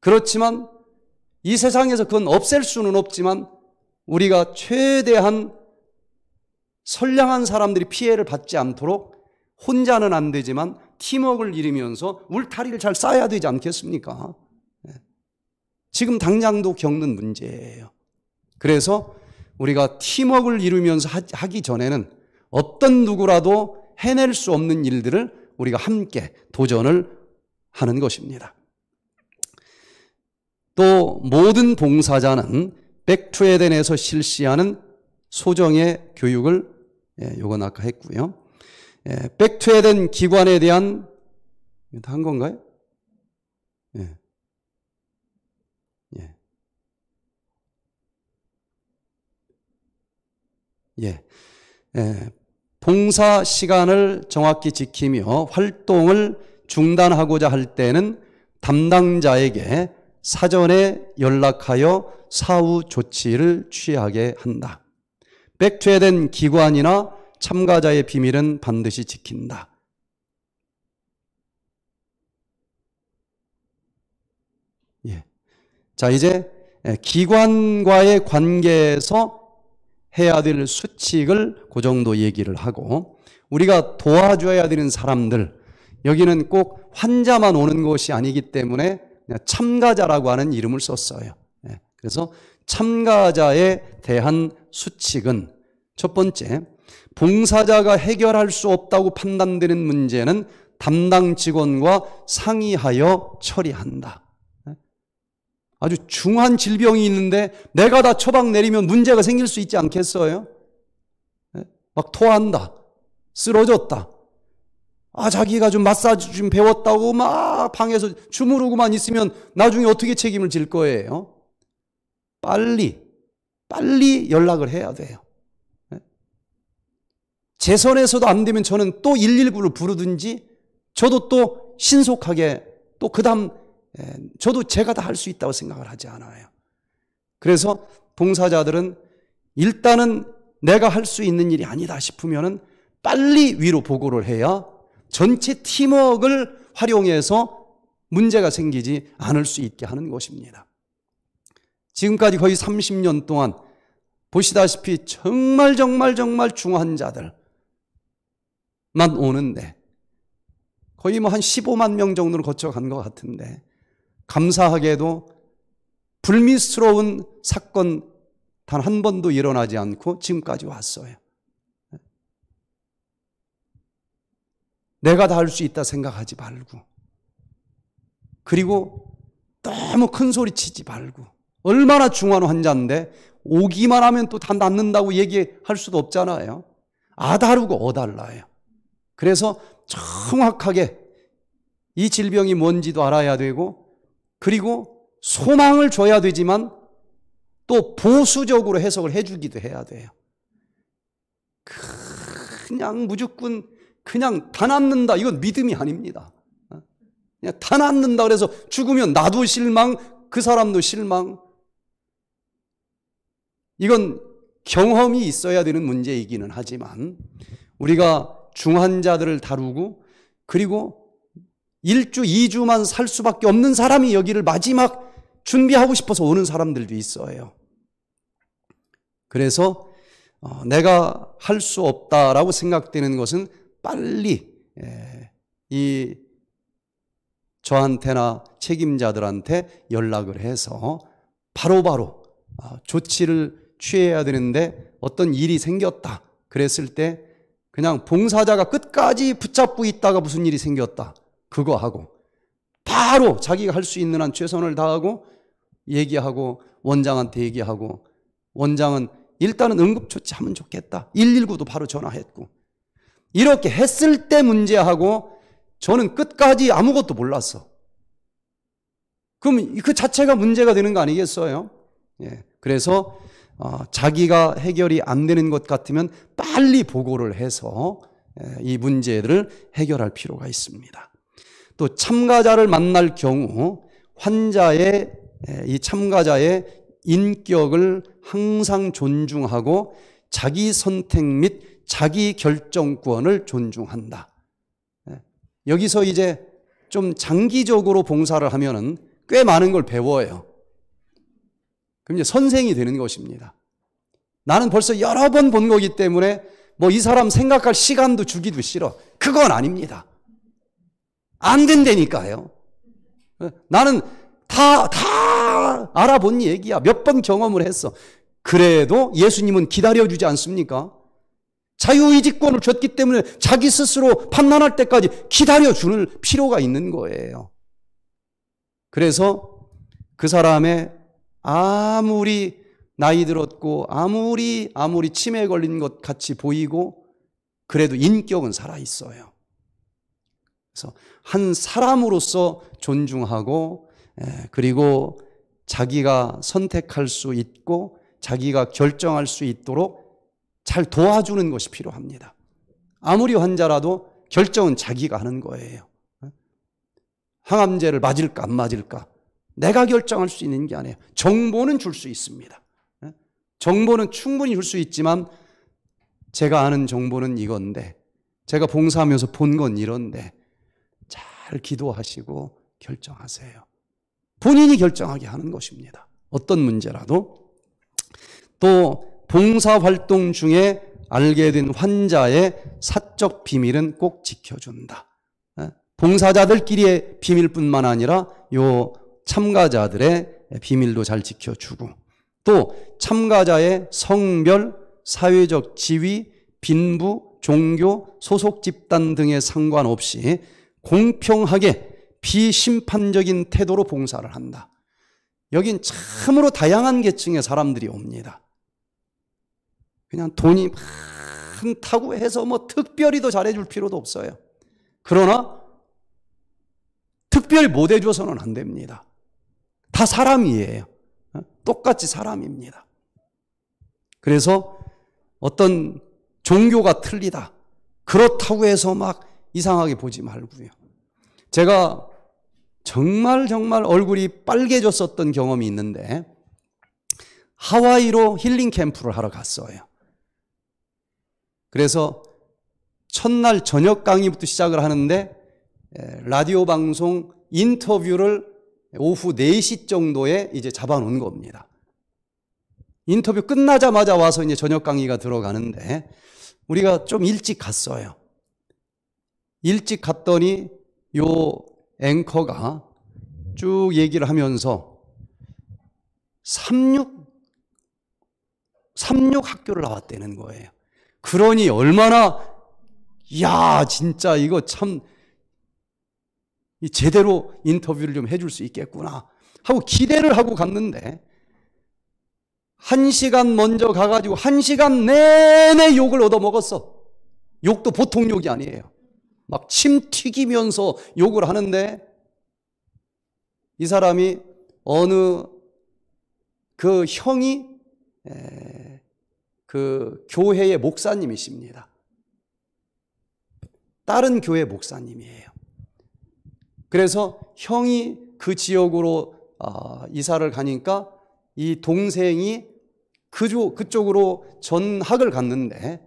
그렇지만 이 세상에서 그건 없앨 수는 없지만 우리가 최대한 선량한 사람들이 피해를 받지 않도록 혼자는 안 되지만 팀웍을 이루면서 울타리를 잘 쌓아야 되지 않겠습니까? 네. 지금 당장도 겪는 문제예요. 그래서 우리가 팀워크를 이루면서 하기 전에는 어떤 누구라도 해낼 수 없는 일들을 우리가 함께 도전을 하는 것입니다. 또 모든 봉사자는 백투에덴에서 실시하는 소정의 교육을 예, 요건 아까 했고요. 예, 백투에덴 기관에 대한 한 건가요? 예. 예. 예. 봉사 시간을 정확히 지키며 활동을 중단하고자 할 때는 담당자에게 사전에 연락하여 사후 조치를 취하게 한다. 백죄된 기관이나 참가자의 비밀은 반드시 지킨다. 예. 자, 이제 예, 기관과의 관계에서 해야 될 수칙을 그 정도 얘기를 하고 우리가 도와줘야 되는 사람들 여기는 꼭 환자만 오는 것이 아니기 때문에 참가자라고 하는 이름을 썼어요. 예, 그래서 참가자에 대한 수칙은 첫 번째, 봉사자가 해결할 수 없다고 판단되는 문제는 담당 직원과 상의하여 처리한다. 아주 중한 질병이 있는데 내가 다 처방 내리면 문제가 생길 수 있지 않겠어요? 예? 막 토한다. 쓰러졌다. 아, 자기가 좀 마사지 좀 배웠다고 막 방에서 주무르고만 있으면 나중에 어떻게 책임을 질 거예요? 빨리, 빨리 연락을 해야 돼요. 예? 재 선에서도 안 되면 저는 또 119를 부르든지 저도 또 신속하게 또 그 다음 예, 저도 제가 다 할 수 있다고 생각을 하지 않아요. 그래서 봉사자들은 일단은 내가 할 수 있는 일이 아니다 싶으면은 빨리 위로 보고를 해야 전체 팀워크를 활용해서 문제가 생기지 않을 수 있게 하는 것입니다. 지금까지 거의 30년 동안 보시다시피 정말 정말 정말 중요한자들만 오는데 거의 뭐 한 15만 명 정도를 거쳐간 것 같은데 감사하게도 불미스러운 사건 단 한 번도 일어나지 않고 지금까지 왔어요. 내가 다 할 수 있다 생각하지 말고 그리고 너무 큰 소리 치지 말고 얼마나 중한 환자인데 오기만 하면 또 다 낫는다고 얘기할 수도 없잖아요. 아다르고 어달라요. 그래서 정확하게 이 질병이 뭔지도 알아야 되고 그리고 소망을 줘야 되지만 또 보수적으로 해석을 해주기도 해야 돼요. 그냥 무조건 그냥 다 낫는다. 이건 믿음이 아닙니다. 그냥 다 낫는다. 그래서 죽으면 나도 실망, 그 사람도 실망. 이건 경험이 있어야 되는 문제이기는 하지만 우리가 중환자들을 다루고 그리고 1주, 2주만 살 수밖에 없는 사람이 여기를 마지막 준비하고 싶어서 오는 사람들도 있어요. 그래서 어, 내가 할 수 없다라고 생각되는 것은 빨리 예, 이 저한테나 책임자들한테 연락을 해서 바로바로 바로 아, 조치를 취해야 되는데 어떤 일이 생겼다. 그랬을 때 그냥 봉사자가 끝까지 붙잡고 있다가 무슨 일이 생겼다. 그거 하고 바로 자기가 할 수 있는 한 최선을 다하고 얘기하고 원장한테 얘기하고 원장은 일단은 응급조치 하면 좋겠다. 119도 바로 전화했고 이렇게 했을 때 문제하고 저는 끝까지 아무것도 몰랐어. 그럼 그 자체가 문제가 되는 거 아니겠어요? 예. 그래서 어, 자기가 해결이 안 되는 것 같으면 빨리 보고를 해서 예, 이문제들을 해결할 필요가 있습니다. 또 참가자를 만날 경우 환자의 이 참가자의 인격을 항상 존중하고 자기 선택 및 자기 결정권을 존중한다. 여기서 이제 좀 장기적으로 봉사를 하면은 꽤 많은 걸 배워요. 그럼 이제 선생이 되는 것입니다. 나는 벌써 여러 번 본 거기 때문에 뭐 이 사람 생각할 시간도 주기도 싫어. 그건 아닙니다. 안 된다니까요. 나는 다, 다 알아본 얘기야. 몇 번 경험을 했어. 그래도 예수님은 기다려주지 않습니까? 자유의지권을 줬기 때문에 자기 스스로 판단할 때까지 기다려주는 필요가 있는 거예요. 그래서 그 사람의 아무리 나이 들었고 아무리 아무리 치매 에 걸린 것 같이 보이고 그래도 인격은 살아 있어요. 그래서 한 사람으로서 존중하고 예, 그리고 자기가 선택할 수 있고 자기가 결정할 수 있도록 잘 도와주는 것이 필요합니다. 아무리 환자라도 결정은 자기가 하는 거예요. 예? 항암제를 맞을까 안 맞을까 내가 결정할 수 있는 게 아니에요. 정보는 줄 수 있습니다. 예? 정보는 충분히 줄 수 있지만 제가 아는 정보는 이건데 제가 봉사하면서 본 건 이런데 잘 기도하시고 결정하세요. 본인이 결정하게 하는 것입니다. 어떤 문제라도 또 봉사 활동 중에 알게 된 환자의 사적 비밀은 꼭 지켜준다. 예? 봉사자들끼리의 비밀뿐만 아니라 요 참가자들의 비밀도 잘 지켜주고 또 참가자의 성별, 사회적 지위, 빈부, 종교, 소속 집단 등에 상관없이 공평하게 비심판적인 태도로 봉사를 한다. 여긴 참으로 다양한 계층의 사람들이 옵니다. 그냥 돈이 많다고 해서 뭐 특별히 더 잘해줄 필요도 없어요. 그러나 특별히 못 해줘서는 안 됩니다. 다 사람이에요. 어? 똑같이 사람입니다. 그래서 어떤 종교가 틀리다. 그렇다고 해서 막 이상하게 보지 말고요. 제가 정말 정말 얼굴이 빨개졌었던 경험이 있는데 하와이로 힐링 캠프를 하러 갔어요. 그래서 첫날 저녁 강의부터 시작을 하는데 라디오 방송 인터뷰를 오후 4시 정도에 이제 잡아놓은 겁니다. 인터뷰 끝나자마자 와서 이제 저녁 강의가 들어가는데 우리가 좀 일찍 갔어요. 일찍 갔더니 요 앵커가 쭉 얘기를 하면서 36, 36 학교를 나왔다는 거예요. 그러니 얼마나, 야, 진짜 이거 참, 제대로 인터뷰를 좀 해줄 수 있겠구나 하고 기대를 하고 갔는데, 한 시간 먼저 가가지고 한 시간 내내 욕을 얻어먹었어. 욕도 보통 욕이 아니에요. 막침 튀기면서 욕을 하는데 이 사람이 어느 그 형이 그 교회의 목사님이십니다. 다른 교회 목사님이에요. 그래서 형이 그 지역으로 아, 이사를 가니까 이 동생이 그 그쪽으로 전학을 갔는데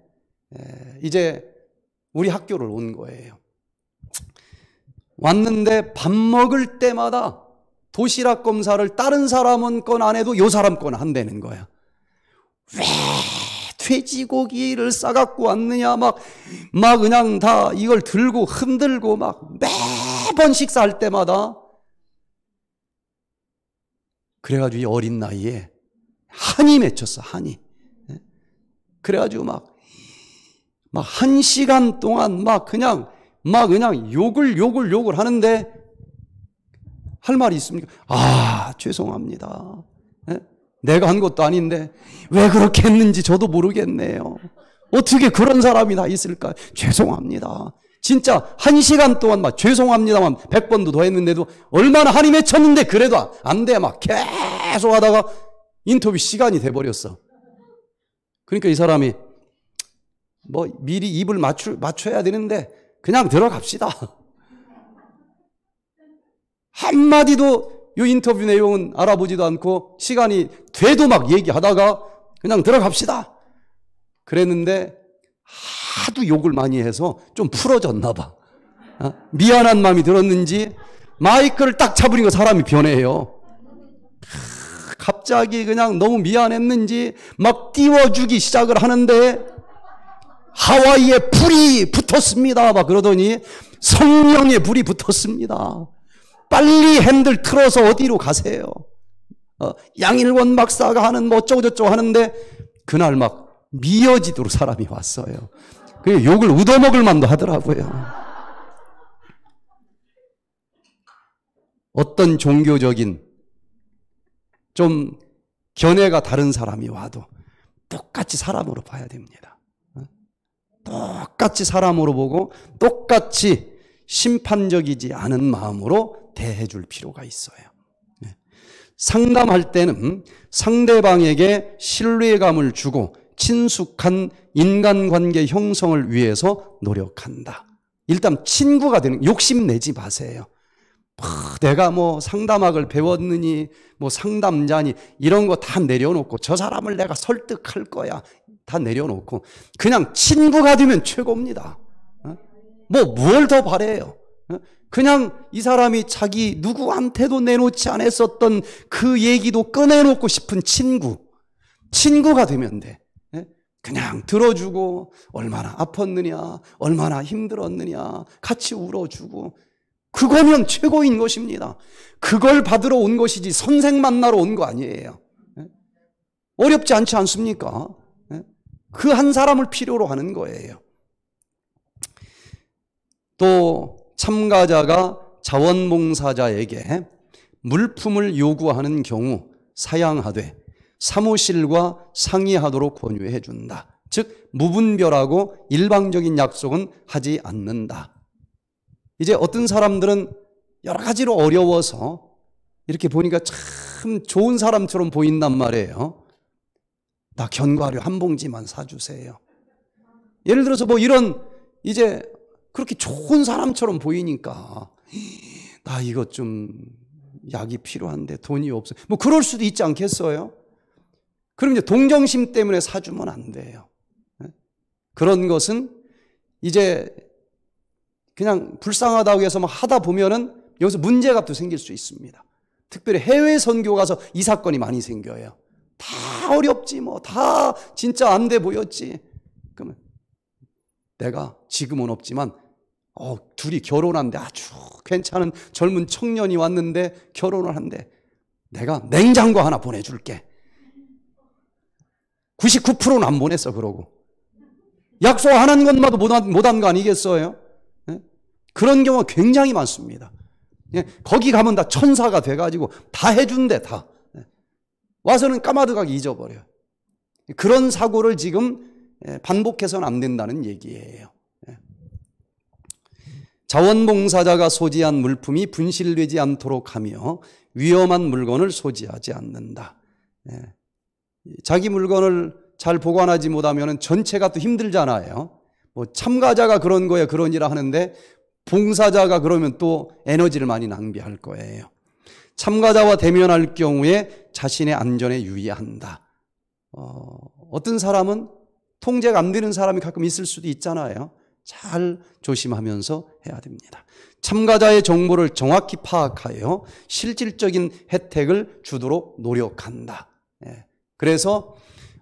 이제 우리 학교를 온 거예요. 왔는데 밥 먹을 때마다 도시락 검사를 다른 사람은 건 안 해도 요 사람 건 한다는 거야. 왜 돼지고기를 싸갖고 왔느냐 막, 막 그냥 다 이걸 들고 흔들고 막 매번 식사할 때마다 그래가지고 이 어린 나이에 한이 맺혔어, 한이. 네? 그래가지고 막 막한 시간 동안 막 그냥 막 그냥 욕을 욕을 욕을 하는데 할 말이 있습니까? 아 죄송합니다. 네? 내가 한 것도 아닌데 왜 그렇게 했는지 저도 모르겠네요. 어떻게 그런 사람이 다 있을까? 죄송합니다. 진짜 한 시간 동안 막 죄송합니다만 백 번도 더 했는데도 얼마나 한이 맺혔는데 그래도 안 돼 막 계속 하다가 인터뷰 시간이 돼버렸어. 그러니까 이 사람이 뭐 미리 입을 맞추, 맞춰야 되는데 그냥 들어갑시다. <laughs> 한마디도 이 인터뷰 내용은 알아보지도 않고 시간이 돼도 막 얘기하다가 그냥 들어갑시다. 그랬는데 하도 욕을 많이 해서 좀 풀어졌나 봐. 어? 미안한 마음이 들었는지 마이크를 딱 잡으니까 사람이 변해요. 갑자기 그냥 너무 미안했는지 막 띄워주기 시작을 하는데 하와이에 불이 붙었습니다. 막 그러더니 성령의 불이 붙었습니다. 빨리 핸들 틀어서 어디로 가세요. 어, 양일원 박사가 하는 뭐 어쩌고저쩌고 하는데 그날 막 미어지도록 사람이 왔어요. 그 욕을 얻어먹을 만도 하더라고요. 어떤 종교적인 좀 견해가 다른 사람이 와도 똑같이 사람으로 봐야 됩니다. 똑같이 사람으로 보고 똑같이 심판적이지 않은 마음으로 대해 줄 필요가 있어요. 네. 상담할 때는 상대방에게 신뢰감을 주고 친숙한 인간관계 형성을 위해서 노력한다. 일단 친구가 되는 욕심 내지 마세요. 아, 내가 뭐 상담학을 배웠느니 뭐 상담자니 이런 거 다 내려놓고 저 사람을 내가 설득할 거야 다 내려놓고 그냥 친구가 되면 최고입니다. 어? 뭐뭘 더 바래요? 어? 그냥 이 사람이 자기 누구한테도 내놓지 않았었던 그 얘기도 꺼내놓고 싶은 친구. 친구가 되면 돼. 예? 그냥 들어주고 얼마나 아팠느냐, 얼마나 힘들었느냐, 같이 울어주고 그거면 최고인 것입니다. 그걸 받으러 온 것이지 선생 만나러 온 거 아니에요. 예? 어렵지 않지 않습니까? 그한 사람을 필요로 하는 거예요. 또 참가자가 자원봉사자에게 물품을 요구하는 경우 사양하되 사무실과 상의하도록 권유해 준다. 즉 무분별하고 일방적인 약속은 하지 않는다. 이제 어떤 사람들은 여러 가지로 어려워서 이렇게 보니까 참 좋은 사람처럼 보인단 말이에요. 나 견과류 한 봉지만 사주세요. 예를 들어서 뭐 이런 이제 그렇게 좋은 사람처럼 보이니까 나 이것 좀 약이 필요한데 돈이 없어. 뭐 그럴 수도 있지 않겠어요? 그럼 이제 동정심 때문에 사주면 안 돼요. 네? 그런 것은 이제 그냥 불쌍하다고 해서 막 하다 보면은 여기서 문제값도 생길 수 있습니다. 특별히 해외 선교 가서 이 사건이 많이 생겨요. 다 어렵지 뭐 다 진짜 안 돼 보였지. 그러면 내가 지금은 없지만 어, 둘이 결혼한데 아주 괜찮은 젊은 청년이 왔는데 결혼을 한데 내가 냉장고 하나 보내줄게. 99%는 안 보냈어 그러고 약속 안 하는 것마도 못한, 못한 거 아니겠어요? 예? 그런 경우가 굉장히 많습니다. 예? 거기 가면 다 천사가 돼가지고 다 해준대 다. 와서는 까마득하게 잊어버려요. 그런 사고를 지금 예, 반복해서는 안 된다는 얘기예요. 예. 자원봉사자가 소지한 물품이 분실되지 않도록 하며 위험한 물건을 소지하지 않는다. 예. 자기 물건을 잘 보관하지 못하면 전체가 또 힘들잖아요. 뭐 참가자가 그런 거에 그런니라 하는데 봉사자가 그러면 또 에너지를 많이 낭비할 거예요. 참가자와 대면할 경우에 자신의 안전에 유의한다. 어, 어떤 사람은 통제가 안 되는 사람이 가끔 있을 수도 있잖아요. 잘 조심하면서 해야 됩니다. 참가자의 정보를 정확히 파악하여 실질적인 혜택을 주도록 노력한다. 예. 그래서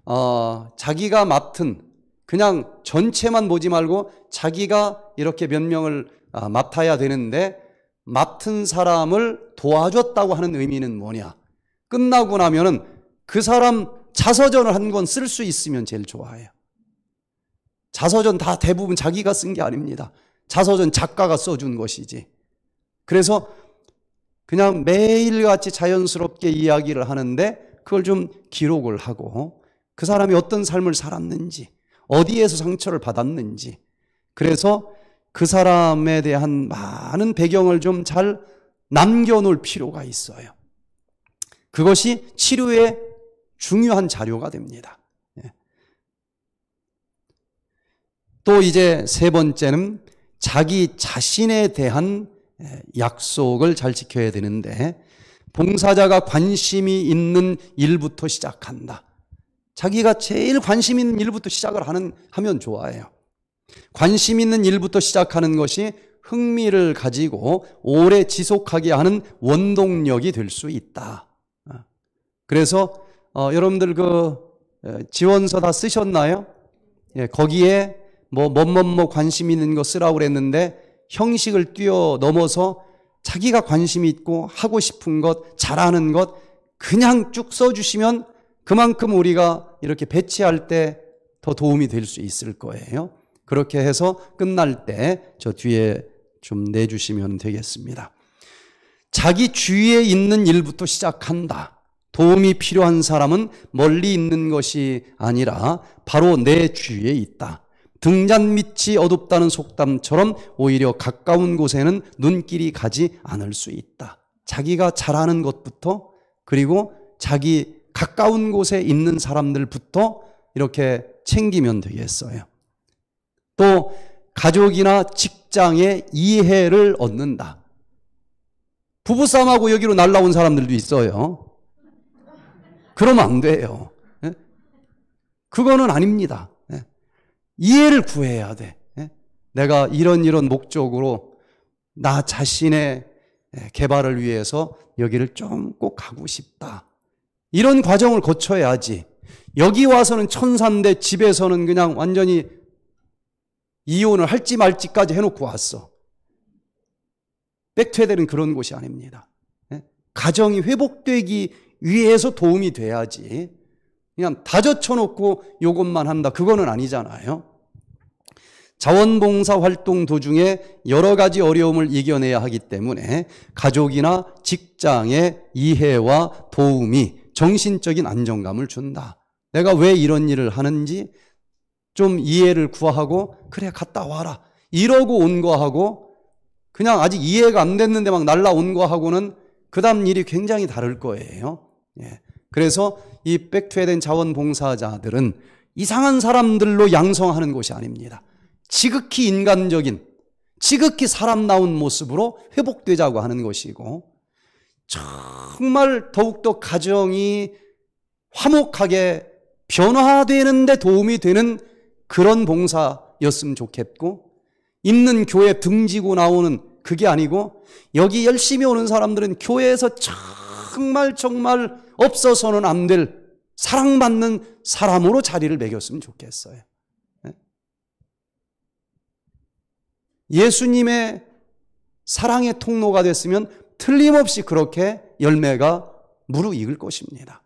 어, 자기가 맡은 그냥 전체만 보지 말고 자기가 이렇게 몇 명을 아, 맡아야 되는데 맡은 사람을 도와줬다고 하는 의미는 뭐냐? 끝나고 나면은 그 사람 자서전을 한 권 쓸 수 있으면 제일 좋아해요. 자서전 다 대부분 자기가 쓴 게 아닙니다. 자서전 작가가 써준 것이지. 그래서 그냥 매일같이 자연스럽게 이야기를 하는데 그걸 좀 기록을 하고 그 사람이 어떤 삶을 살았는지 어디에서 상처를 받았는지 그래서 그 사람에 대한 많은 배경을 좀 잘 남겨놓을 필요가 있어요. 그것이 치료의 중요한 자료가 됩니다. 예. 또 이제 세 번째는 자기 자신에 대한 예, 약속을 잘 지켜야 되는데 봉사자가 관심이 있는 일부터 시작한다. 자기가 제일 관심 있는 일부터 시작을 하는 하면 좋아해요. 관심 있는 일부터 시작하는 것이 흥미를 가지고 오래 지속하게 하는 원동력이 될 수 있다. 어. 그래서 어, 여러분들 그 지원서 다 쓰셨나요? 예, 거기에 뭐 뭐뭐 뭐 관심 있는 거 쓰라고 그랬는데 형식을 뛰어넘어서 자기가 관심 있고 하고 싶은 것, 잘하는 것 그냥 쭉 써주시면 그만큼 우리가 이렇게 배치할 때 더 도움이 될 수 있을 거예요. 그렇게 해서 끝날 때 저 뒤에 좀 내주시면 되겠습니다. 자기 주위에 있는 일부터 시작한다. 도움이 필요한 사람은 멀리 있는 것이 아니라 바로 내 주위에 있다. 등잔 밑이 어둡다는 속담처럼 오히려 가까운 곳에는 눈길이 가지 않을 수 있다. 자기가 잘하는 것부터 그리고 자기 가까운 곳에 있는 사람들부터 이렇게 챙기면 되겠어요. 또 가족이나 직장의 이해를 얻는다. 부부싸움하고 여기로 날라온 사람들도 있어요. 그러면 안 돼요. 예? 그거는 아닙니다. 예? 이해를 구해야 돼. 예? 내가 이런 이런 목적으로 나 자신의 개발을 위해서 여기를 좀 꼭 가고 싶다. 이런 과정을 거쳐야지. 여기 와서는 천사인데 집에서는 그냥 완전히 이혼을 할지 말지까지 해놓고 왔어. 백투에들 그런 곳이 아닙니다. 예? 가정이 회복되기 위해서 도움이 돼야지. 그냥 다 젖혀놓고 요것만 한다. 그거는 아니잖아요. 자원봉사 활동 도중에 여러 가지 어려움을 이겨내야 하기 때문에 가족이나 직장의 이해와 도움이 정신적인 안정감을 준다. 내가 왜 이런 일을 하는지, 좀 이해를 구하고 그래 갔다 와라 이러고 온 거하고 그냥 아직 이해가 안 됐는데 막 날라온 거하고는 그 다음 일이 굉장히 다를 거예요. 예. 그래서 이 백투에된 자원봉사자들은 이상한 사람들로 양성하는 곳이 아닙니다. 지극히 인간적인, 지극히 사람다운 모습으로 회복되자고 하는 것이고, 정말 더욱더 가정이 화목하게 변화되는데 도움이 되는 그런 봉사였으면 좋겠고 있는 교회 등지고 나오는 그게 아니고 여기 열심히 오는 사람들은 교회에서 정말 정말 없어서는 안 될 사랑받는 사람으로 자리를 매겼으면 좋겠어요. 예? 예수님의 사랑의 통로가 됐으면 틀림없이 그렇게 열매가 무르익을 것입니다.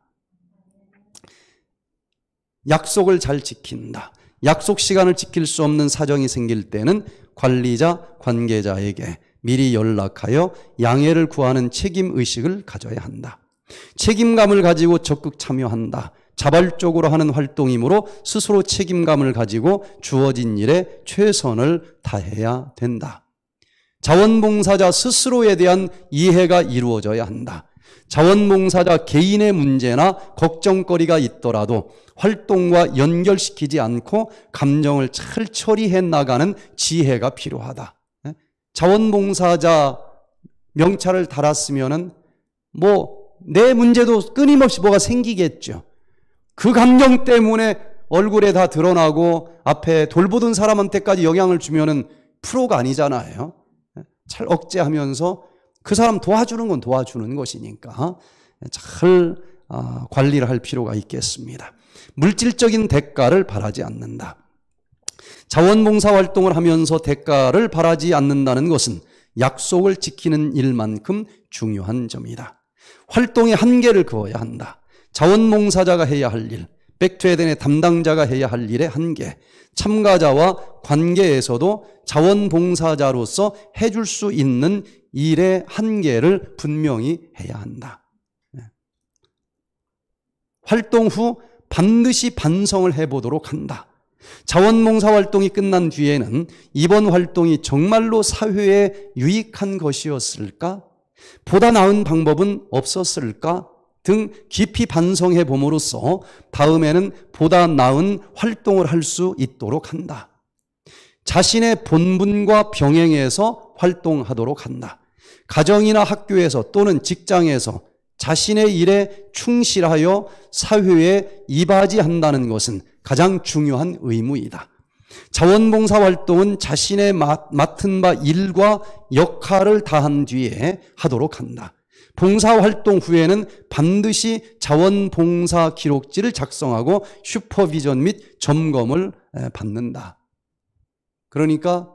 약속을 잘 지킨다. 약속 시간을 지킬 수 없는 사정이 생길 때는 관리자, 관계자에게 미리 연락하여 양해를 구하는 책임 의식을 가져야 한다. 책임감을 가지고 적극 참여한다. 자발적으로 하는 활동이므로 스스로 책임감을 가지고 주어진 일에 최선을 다해야 된다. 자원봉사자 스스로에 대한 이해가 이루어져야 한다. 자원봉사자 개인의 문제나 걱정거리가 있더라도 활동과 연결시키지 않고 감정을 잘 처리해 나가는 지혜가 필요하다. 예? 자원봉사자 명찰을 달았으면뭐 내 문제도 끊임없이 뭐가 생기겠죠. 그 감정 때문에 얼굴에 다 드러나고 앞에 돌보던 사람한테까지 영향을 주면은 프로가 아니잖아요. 예? 잘 억제하면서 그 사람 도와주는 건 도와주는 것이니까 잘 아, 관리를 할 필요가 있겠습니다. 물질적인 대가를 바라지 않는다. 자원봉사 활동을 하면서 대가를 바라지 않는다는 것은 약속을 지키는 일만큼 중요한 점이다. 활동의 한계를 그어야 한다. 자원봉사자가 해야 할 일, 백투에덴의 담당자가 해야 할 일의 한계, 참가자와 관계에서도 자원봉사자로서 해줄 수 있는 일의 한계를 분명히 해야 한다. 예. 활동 후 반드시 반성을 해보도록 한다. 자원봉사 활동이 끝난 뒤에는 이번 활동이 정말로 사회에 유익한 것이었을까? 보다 나은 방법은 없었을까? 등 깊이 반성해 봄으로써 다음에는 보다 나은 활동을 할 수 있도록 한다. 자신의 본분과 병행해서 활동하도록 한다. 가정이나 학교에서 또는 직장에서 자신의 일에 충실하여 사회에 이바지한다는 것은 가장 중요한 의무이다. 자원봉사 활동은 자신의 맡은 바 일과 역할을 다한 뒤에 하도록 한다. 봉사 활동 후에는 반드시 자원봉사 기록지를 작성하고 슈퍼비전 및 점검을 받는다. 그러니까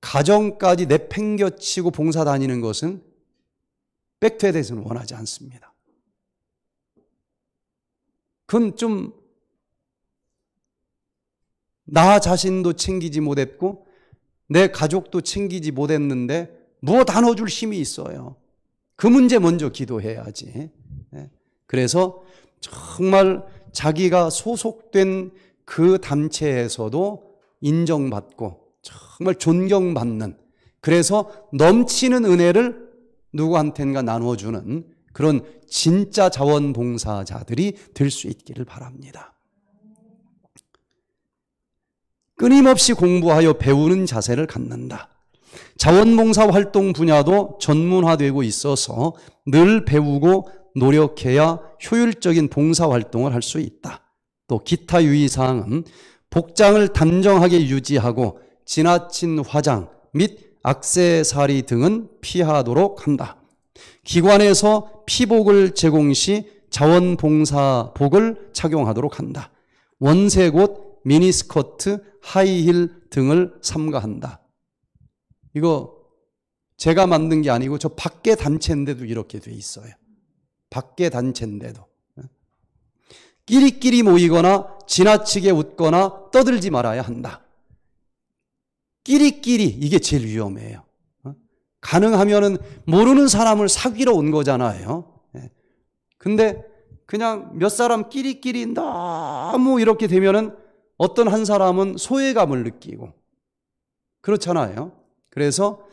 가정까지 내팽겨치고 봉사 다니는 것은 백투에 대해서는 원하지 않습니다. 그건 좀 나 자신도 챙기지 못했고 내 가족도 챙기지 못했는데 무엇 안어줄 힘이 있어요. 그 문제 먼저 기도해야지. 예. 그래서 정말 자기가 소속된 그 단체에서도 인정받고 정말 존경받는 그래서 넘치는 은혜를 누구한테인가나눠주는 그런 진짜 자원봉사자들이 될 수 있기를 바랍니다. 끊임없이 공부하여 배우는 자세를 갖는다. 자원봉사 활동 분야도 전문화되고 있어서 늘 배우고 노력해야 효율적인 봉사 활동을 할 수 있다. 또 기타 유의사항은 복장을 단정하게 유지하고 지나친 화장 및 악세사리 등은 피하도록 한다. 기관에서 피복을 제공 시 자원봉사복을 착용하도록 한다. 원세옷, 미니스커트, 하이힐 등을 삼가한다. 이거 제가 만든 게 아니고 저 밖에 단체인데도 이렇게 돼 있어요. 밖에 단체인데도. 끼리끼리 모이거나 지나치게 웃거나 떠들지 말아야 한다. 끼리끼리 이게 제일 위험해요. 어? 가능하면은 모르는 사람을 사귀러 온 거잖아요. 예. 근데 그냥 몇 사람 끼리끼리 너무 이렇게 되면은 어떤 한 사람은 소외감을 느끼고 그렇잖아요. 그래서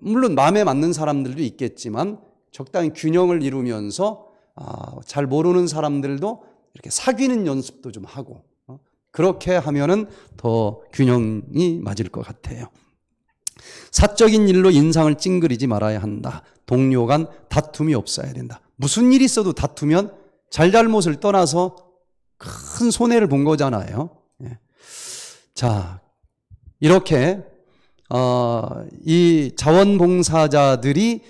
물론 마음에 맞는 사람들도 있겠지만 적당히 균형을 이루면서 아, 잘 모르는 사람들도 이렇게 사귀는 연습도 좀 하고 그렇게 하면은 더 균형이 맞을 것 같아요. 사적인 일로 인상을 찡그리지 말아야 한다. 동료 간 다툼이 없어야 된다. 무슨 일이 있어도 다투면 잘잘못을 떠나서 큰 손해를 본 거잖아요. 예. 자, 이렇게, 어, 이 자원봉사자들이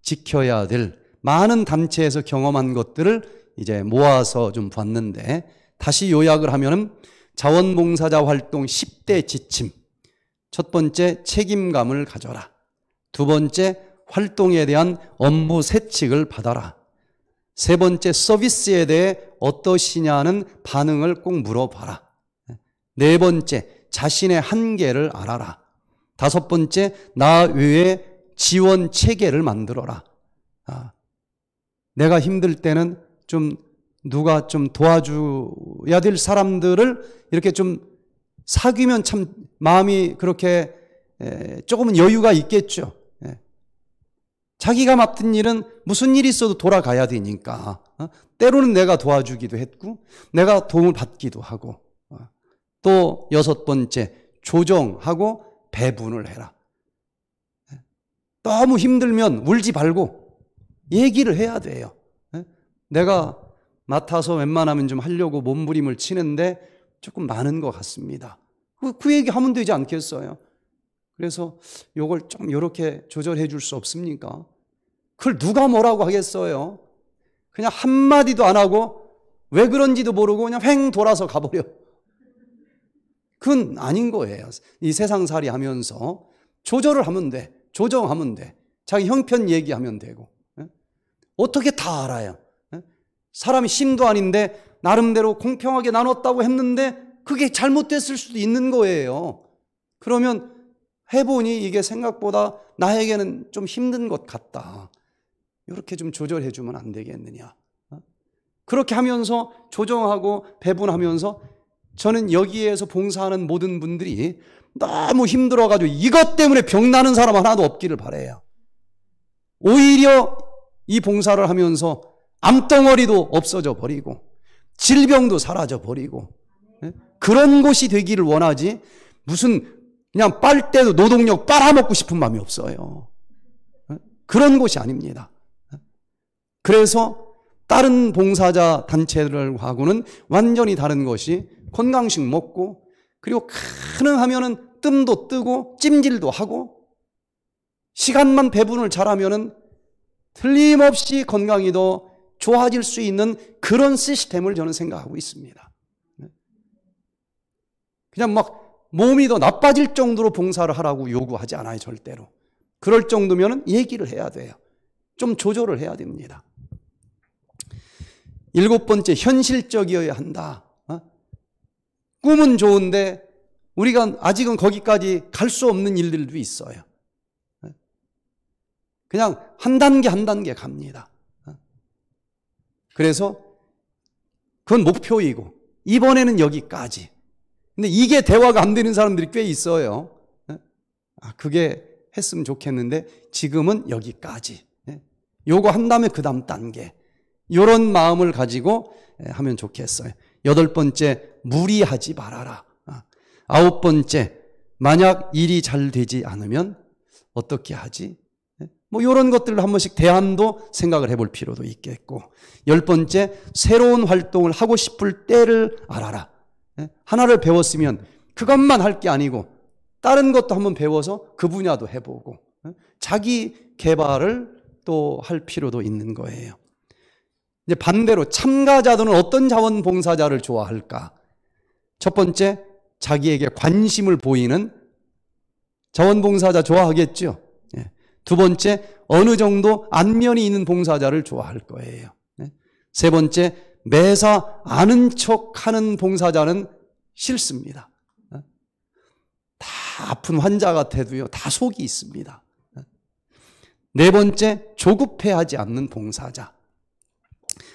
지켜야 될 많은 단체에서 경험한 것들을 이제 모아서 좀 봤는데 다시 요약을 하면은 자원봉사자 활동 10대 지침. 첫 번째, 책임감을 가져라. 두 번째, 활동에 대한 업무 세칙을 받아라. 세 번째, 서비스에 대해 어떠시냐는 반응을 꼭 물어봐라. 네 번째, 자신의 한계를 알아라. 다섯 번째, 나 외에 지원 체계를 만들어라. 아, 내가 힘들 때는 좀 누가 좀 도와줘야 될 사람들을 이렇게 좀 사귀면 참 마음이 그렇게 조금은 여유가 있겠죠. 예. 자기가 맡은 일은 무슨 일이 있어도 돌아가야 되니까. 어? 때로는 내가 도와주기도 했고, 내가 도움을 받기도 하고. 어? 또 여섯 번째, 조정하고 배분을 해라. 예. 너무 힘들면 울지 말고 얘기를 해야 돼요. 예. 내가 맡아서 웬만하면 좀 하려고 몸부림을 치는데 조금 많은 것 같습니다. 그, 그 얘기 하면 되지 않겠어요? 그래서 요걸 좀 이렇게 조절해 줄 수 없습니까? 그걸 누가 뭐라고 하겠어요? 그냥 한마디도 안 하고 왜 그런지도 모르고 그냥 횡 돌아서 가버려. 그건 아닌 거예요. 이 세상 살이 하면서 조절을 하면 돼. 조정하면 돼. 자기 형편 얘기하면 되고. 어떻게 다 알아요? 사람이 신도 아닌데 나름대로 공평하게 나눴다고 했는데 그게 잘못됐을 수도 있는 거예요. 그러면 해보니 이게 생각보다 나에게는 좀 힘든 것 같다. 이렇게 좀 조절해 주면 안 되겠느냐. 어? 그렇게 하면서 조정하고 배분하면서 저는 여기에서 봉사하는 모든 분들이 너무 힘들어가지고 이것 때문에 병나는 사람 하나도 없기를 바래요. 오히려 이 봉사를 하면서 암덩어리도 없어져 버리고 질병도 사라져 버리고 예? 그런 곳이 되기를 원하지 무슨 그냥 빨대도 노동력 빨아먹고 싶은 마음이 없어요. 예? 그런 곳이 아닙니다. 예? 그래서 다른 봉사자 단체들하고는 완전히 다른 것이 건강식 먹고 그리고 가능하면은 뜸도 뜨고 찜질도 하고 시간만 배분을 잘하면은 틀림없이 건강이 더 좋아질 수 있는 그런 시스템을 저는 생각하고 있습니다. 네. 그냥 막 몸이 더 나빠질 정도로 봉사를 하라고 요구하지 않아요, 절대로. 그럴 정도면 얘기를 해야 돼요. 좀 조절을 해야 됩니다. 일곱 번째, 현실적이어야 한다. 어? 꿈은 좋은데 우리가 아직은 거기까지 갈 수 없는 일들도 있어요. 네. 그냥 한 단계 한 단계 갑니다. 그래서 그건 목표이고 이번에는 여기까지. 근데 이게 대화가 안 되는 사람들이 꽤 있어요. 예? 아, 그게 했으면 좋겠는데 지금은 여기까지. 예? 요거 한 다음에 그 다음 단계. 요런 마음을 가지고 예, 하면 좋겠어요. 여덟 번째, 무리하지 말아라. 아, 아홉 번째, 만약 일이 잘 되지 않으면 어떻게 하지? 뭐 이런 것들을 한 번씩 대안도 생각을 해볼 필요도 있겠고 열 번째 새로운 활동을 하고 싶을 때를 알아라. 예? 하나를 배웠으면 그것만 할 게 아니고 다른 것도 한번 배워서 그 분야도 해보고 예? 자기 개발을 또 할 필요도 있는 거예요. 이제 반대로 참가자들은 어떤 자원봉사자를 좋아할까? 첫 번째 자기에게 관심을 보이는 자원봉사자 좋아하겠죠. 두 번째, 어느 정도 안면이 있는 봉사자를 좋아할 거예요. 네. 세 번째, 매사 아는 척 하는 봉사자는 싫습니다. 네. 다 아픈 환자 같아도요, 다 속이 있습니다. 네. 네 번째, 조급해하지 않는 봉사자.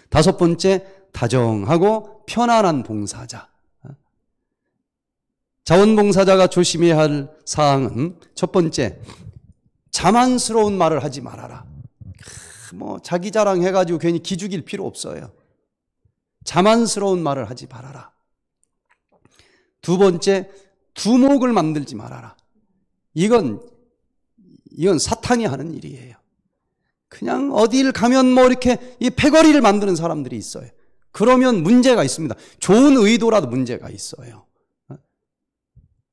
다섯 번째, 다정하고 편안한 봉사자. 자원봉사자가 조심해야 할 사항은 첫 번째, 자만스러운 말을 하지 말아라. 뭐 자기 자랑 해가지고 괜히 기죽일 필요 없어요. 자만스러운 말을 하지 말아라. 두 번째, 두목을 만들지 말아라. 이건 이건 사탄이 하는 일이에요. 그냥 어디를 가면 뭐 이렇게 이 패거리를 만드는 사람들이 있어요. 그러면 문제가 있습니다. 좋은 의도라도 문제가 있어요. 어?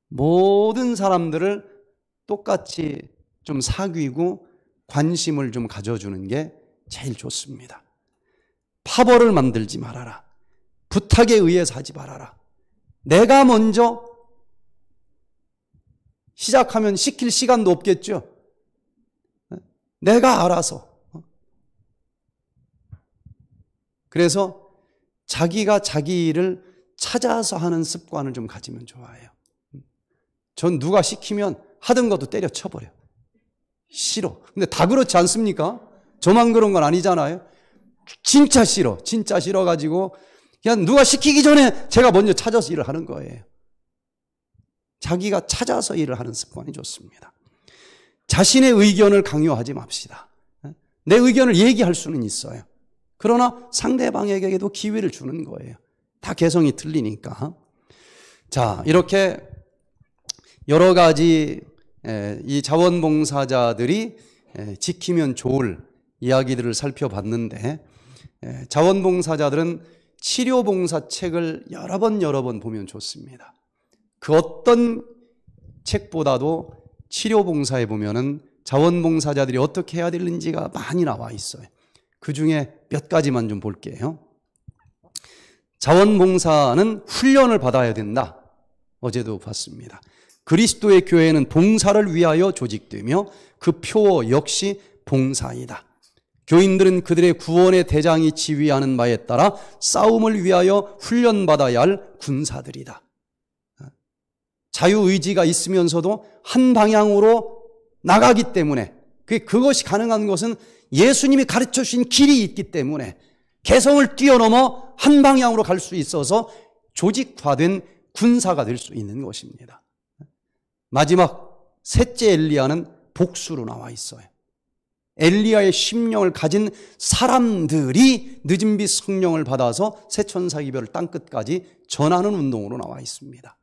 모든 사람들을 똑같이 좀 사귀고 관심을 좀 가져주는 게 제일 좋습니다. 파벌을 만들지 말아라. 부탁에 의해서 하지 말아라. 내가 먼저 시작하면 시킬 시간도 없겠죠. 내가 알아서. 그래서 자기가 자기를 찾아서 하는 습관을 좀 가지면 좋아요. 전 누가 시키면 하던 것도 때려쳐버려 싫어. 근데 다 그렇지 않습니까? 저만 그런 건 아니잖아요. 진짜 싫어. 진짜 싫어가지고 그냥 누가 시키기 전에 제가 먼저 찾아서 일을 하는 거예요. 자기가 찾아서 일을 하는 습관이 좋습니다. 자신의 의견을 강요하지 맙시다. 내 의견을 얘기할 수는 있어요. 그러나 상대방에게도 기회를 주는 거예요. 다 개성이 틀리니까. 자, 이렇게 여러 가지 예, 이 자원봉사자들이 예, 지키면 좋을 이야기들을 살펴봤는데 예, 자원봉사자들은 치료봉사책을 여러 번 여러 번 보면 좋습니다. 그 어떤 책보다도 치료봉사에 보면은 자원봉사자들이 어떻게 해야 되는지가 많이 나와 있어요. 그 중에 몇 가지만 좀 볼게요. 자원봉사는 훈련을 받아야 된다. 어제도 봤습니다. 그리스도의 교회는 봉사를 위하여 조직되며 그 표어 역시 봉사이다. 교인들은 그들의 구원의 대장이 지휘하는 바에 따라 싸움을 위하여 훈련받아야 할 군사들이다. 자유의지가 있으면서도 한 방향으로 나가기 때문에 그것이 가능한 것은 예수님이 가르쳐 주신 길이 있기 때문에 개성을 뛰어넘어 한 방향으로 갈 수 있어서 조직화된 군사가 될 수 있는 것입니다. 마지막 셋째 엘리야는 복수로 나와 있어요. 엘리야의 심령을 가진 사람들이 늦은비 성령을 받아서 새 천사 기별을 땅끝까지 전하는 운동으로 나와 있습니다.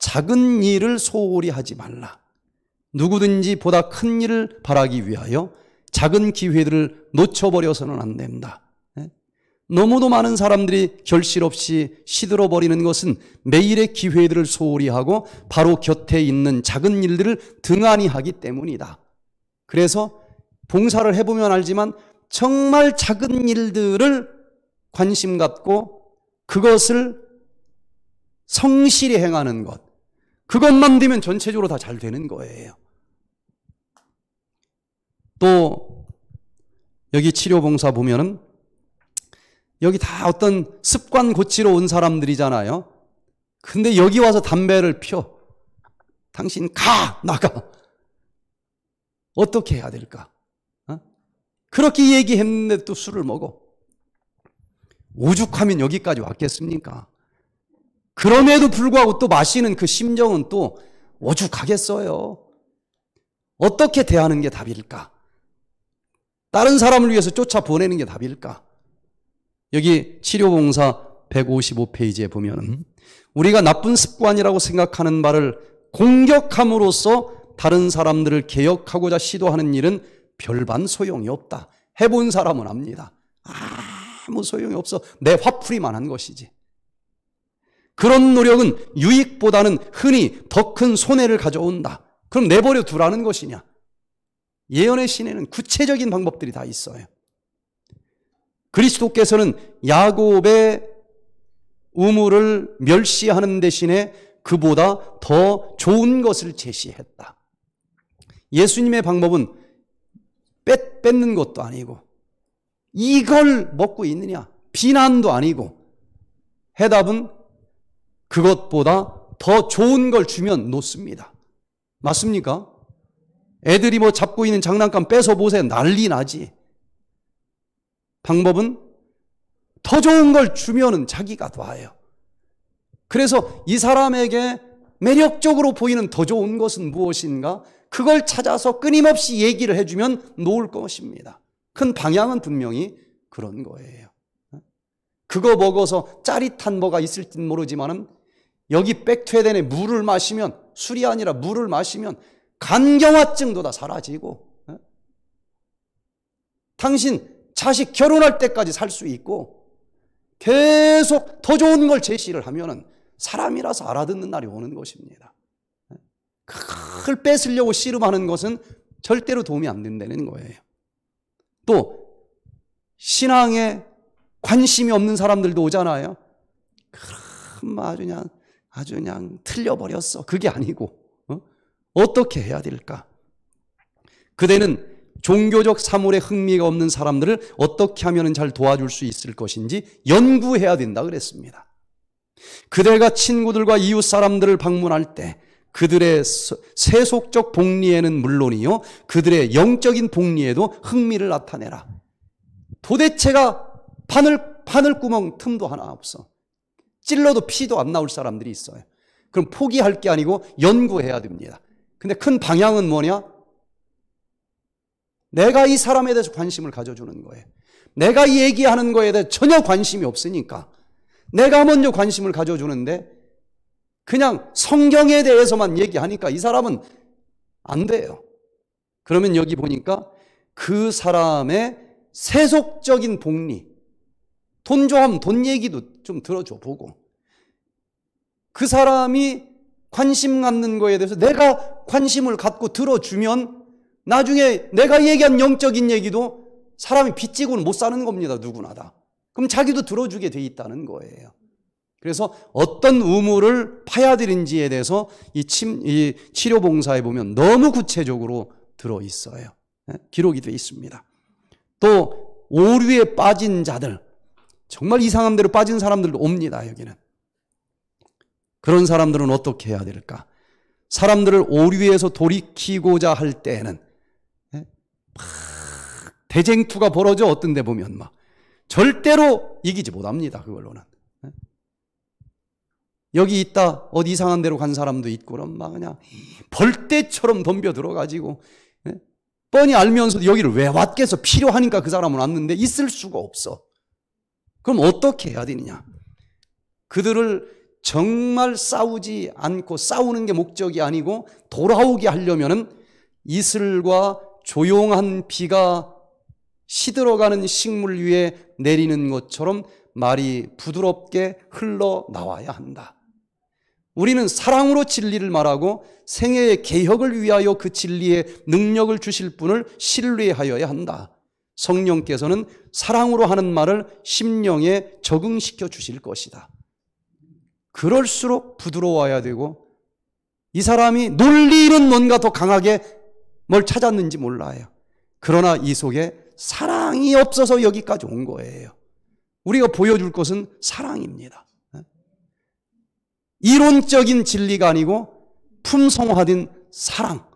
작은 일을 소홀히 하지 말라. 누구든지 보다 큰 일을 바라기 위하여 작은 기회들을 놓쳐버려서는 안 된다. 너무도 많은 사람들이 결실 없이 시들어 버리는 것은 매일의 기회들을 소홀히 하고 바로 곁에 있는 작은 일들을 등한히 하기 때문이다. 그래서 봉사를 해보면 알지만 정말 작은 일들을 관심 갖고 그것을 성실히 행하는 것. 그것만 되면 전체적으로 다 잘 되는 거예요. 또 여기 치료봉사 보면은 여기 다 어떤 습관 고치러 온 사람들이잖아요. 근데 여기 와서 담배를 피워. 당신 가! 나가! 어떻게 해야 될까? 어? 그렇게 얘기했는데 또 술을 먹어. 오죽하면 여기까지 왔겠습니까? 그럼에도 불구하고 또 마시는 그 심정은 또 오죽하겠어요. 어떻게 대하는 게 답일까? 다른 사람을 위해서 쫓아보내는 게 답일까? 여기 치료봉사 155페이지에 보면 음. 우리가 나쁜 습관이라고 생각하는 말을 공격함으로써 다른 사람들을 개혁하고자 시도하는 일은 별반 소용이 없다. 해본 사람은 압니다. 아무 소용이 없어. 내 화풀이만 한 것이지. 그런 노력은 유익보다는 흔히 더 큰 손해를 가져온다. 그럼 내버려 두라는 것이냐? 예언의 신에는 구체적인 방법들이 다 있어요. 그리스도께서는 야곱의 우물을 멸시하는 대신에 그보다 더 좋은 것을 제시했다. 예수님의 방법은 뺏, 뺏는 것도 아니고 이걸 먹고 있느냐 비난도 아니고 해답은 그것보다 더 좋은 걸 주면 놓습니다. 맞습니까? 애들이 뭐 잡고 있는 장난감 뺏어 보세요. 난리 나지. 방법은 더 좋은 걸 주면은 자기가 놔요. 그래서 이 사람에게 매력적으로 보이는 더 좋은 것은 무엇인가? 그걸 찾아서 끊임없이 얘기를 해주면 놓을 것입니다. 큰 방향은 분명히 그런 거예요. 그거 먹어서 짜릿한 뭐가 있을진 모르지만은 여기 백퇴된에 물을 마시면 술이 아니라 물을 마시면 간경화증도 다 사라지고 당신 자식 결혼할 때까지 살 수 있고 계속 더 좋은 걸 제시를 하면은 사람이라서 알아듣는 날이 오는 것입니다. 그걸 뺏으려고 씨름하는 것은 절대로 도움이 안 된다는 거예요. 또 신앙에 관심이 없는 사람들도 오잖아요. 그럼 아주 그냥 아주 그냥 틀려버렸어. 그게 아니고 어? 어떻게 해야 될까? 그대는 종교적 사물에 흥미가 없는 사람들을 어떻게 하면 잘 도와줄 수 있을 것인지 연구해야 된다 그랬습니다. 그들과 친구들과 이웃 사람들을 방문할 때 그들의 세속적 복리에는 물론이요. 그들의 영적인 복리에도 흥미를 나타내라. 도대체가 바늘 파늘구멍 틈도 하나 없어. 찔러도 피도 안 나올 사람들이 있어요. 그럼 포기할 게 아니고 연구해야 됩니다. 근데 큰 방향은 뭐냐? 내가 이 사람에 대해서 관심을 가져주는 거예요. 내가 얘기하는 거에 대해 전혀 관심이 없으니까 내가 먼저 관심을 가져주는데 그냥 성경에 대해서만 얘기하니까 이 사람은 안 돼요. 그러면 여기 보니까 그 사람의 세속적인 복리, 돈 좋아하면 돈 얘기도 좀 들어줘 보고 그 사람이 관심 갖는 거에 대해서 내가 관심을 갖고 들어주면 나중에 내가 얘기한 영적인 얘기도 사람이 빚지고는 못 사는 겁니다. 누구나 다. 그럼 자기도 들어주게 돼 있다는 거예요. 그래서 어떤 의무를 파야되는지에 대해서 이, 침, 이 치료 봉사에 보면 너무 구체적으로 들어 있어요. 예? 기록이 돼 있습니다. 또 오류에 빠진 자들 정말 이상한 대로 빠진 사람들도 옵니다. 여기는 그런 사람들은 어떻게 해야 될까? 사람들을 오류에서 돌이키고자 할 때에는 대쟁투가 벌어져 어떤 데 보면 막 절대로 이기지 못합니다. 그걸로는. 네? 여기 있다 어디 이상한 데로 간 사람도 있고 그럼 막 그냥 벌떼처럼 덤벼 들어가지고 네? 뻔히 알면서도 여기를 왜 왔겠어 필요하니까 그 사람은 왔는데 있을 수가 없어 그럼 어떻게 해야 되느냐 그들을 정말 싸우지 않고 싸우는 게 목적이 아니고 돌아오게 하려면 이슬과 조용한 비가 시들어가는 식물 위에 내리는 것처럼 말이 부드럽게 흘러나와야 한다. 우리는 사랑으로 진리를 말하고 생애의 개혁을 위하여 그 진리의 능력을 주실 분을 신뢰하여야 한다. 성령께서는 사랑으로 하는 말을 심령에 적응시켜 주실 것이다. 그럴수록 부드러워야 되고 이 사람이 논리는 뭔가 더 강하게 뭘 찾았는지 몰라요. 그러나 이 속에 사랑이 없어서 여기까지 온 거예요. 우리가 보여줄 것은 사랑입니다. 이론적인 진리가 아니고 품성화된 사랑.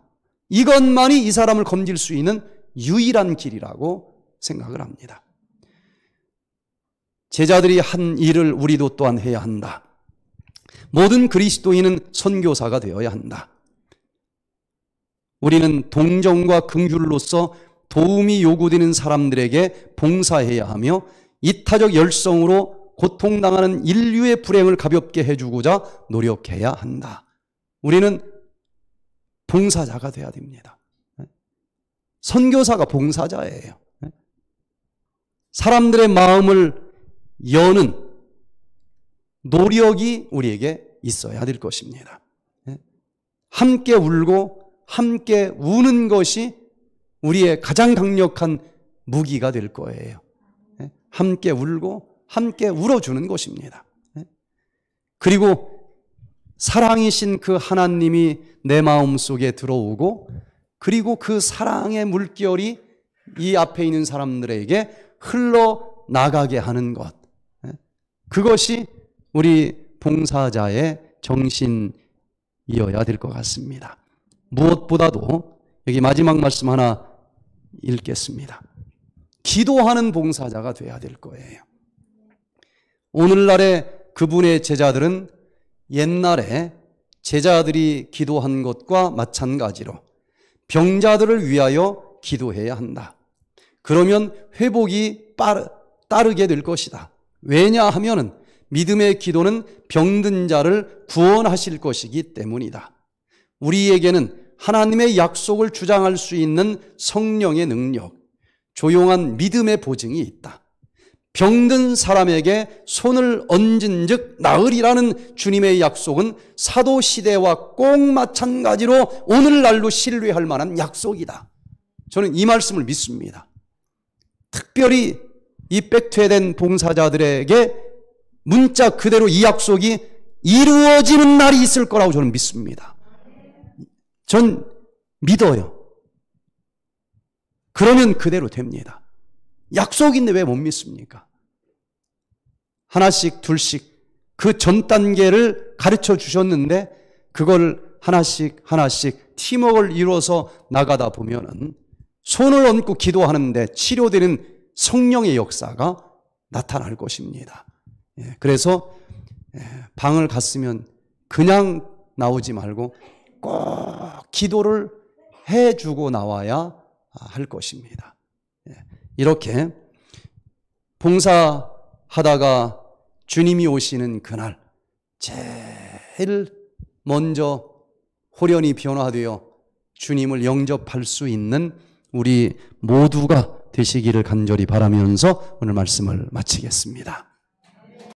이것만이 이 사람을 검질 수 있는 유일한 길이라고 생각을 합니다. 제자들이 한 일을 우리도 또한 해야 한다. 모든 그리스도인은 선교사가 되어야 한다. 우리는 동정과 긍휼로서 도움이 요구되는 사람들에게 봉사해야 하며 이타적 열성으로 고통당하는 인류의 불행을 가볍게 해주고자 노력해야 한다. 우리는 봉사자가 돼야 됩니다. 선교사가 봉사자예요. 사람들의 마음을 여는 노력이 우리에게 있어야 될 것입니다. 함께 울고 함께 우는 것이 우리의 가장 강력한 무기가 될 거예요. 예? 함께 울고 함께 울어주는 것입니다. 예? 그리고 사랑이신 그 하나님이 내 마음 속에 들어오고 그리고 그 사랑의 물결이 이 앞에 있는 사람들에게 흘러나가게 하는 것. 예? 그것이 우리 봉사자의 정신이어야 될 것 같습니다. 무엇보다도 여기 마지막 말씀 하나 읽겠습니다. 기도하는 봉사자가 돼야 될 거예요. 오늘날의 그분의 제자들은 옛날에 제자들이 기도한 것과 마찬가지로 병자들을 위하여 기도해야 한다. 그러면 회복이 빠르, 따르게 될 것이다. 왜냐하면 믿음의 기도는 병든 자를 구원하실 것이기 때문이다. 우리에게는 하나님의 약속을 주장할 수 있는 성령의 능력, 조용한 믿음의 보증이 있다. 병든 사람에게 손을 얹은 즉 나으리라는 주님의 약속은 사도 시대와 꼭 마찬가지로 오늘날로 신뢰할 만한 약속이다. 저는 이 말씀을 믿습니다. 특별히 이 백퇴된 봉사자들에게 문자 그대로 이 약속이 이루어지는 날이 있을 거라고 저는 믿습니다. 전 믿어요. 그러면 그대로 됩니다. 약속인데 왜 못 믿습니까? 하나씩 둘씩 그 전 단계를 가르쳐 주셨는데 그걸 하나씩 하나씩 팀워크를 이루어서 나가다 보면은 손을 얹고 기도하는데 치료되는 성령의 역사가 나타날 것입니다. 예, 그래서 예, 방을 갔으면 그냥 나오지 말고 꼭 기도를 해주고 나와야 할 것입니다. 예, 이렇게 봉사하다가 주님이 오시는 그날 제일 먼저 호련히 변화되어 주님을 영접할 수 있는 우리 모두가 되시기를 간절히 바라면서 오늘 말씀을 마치겠습니다.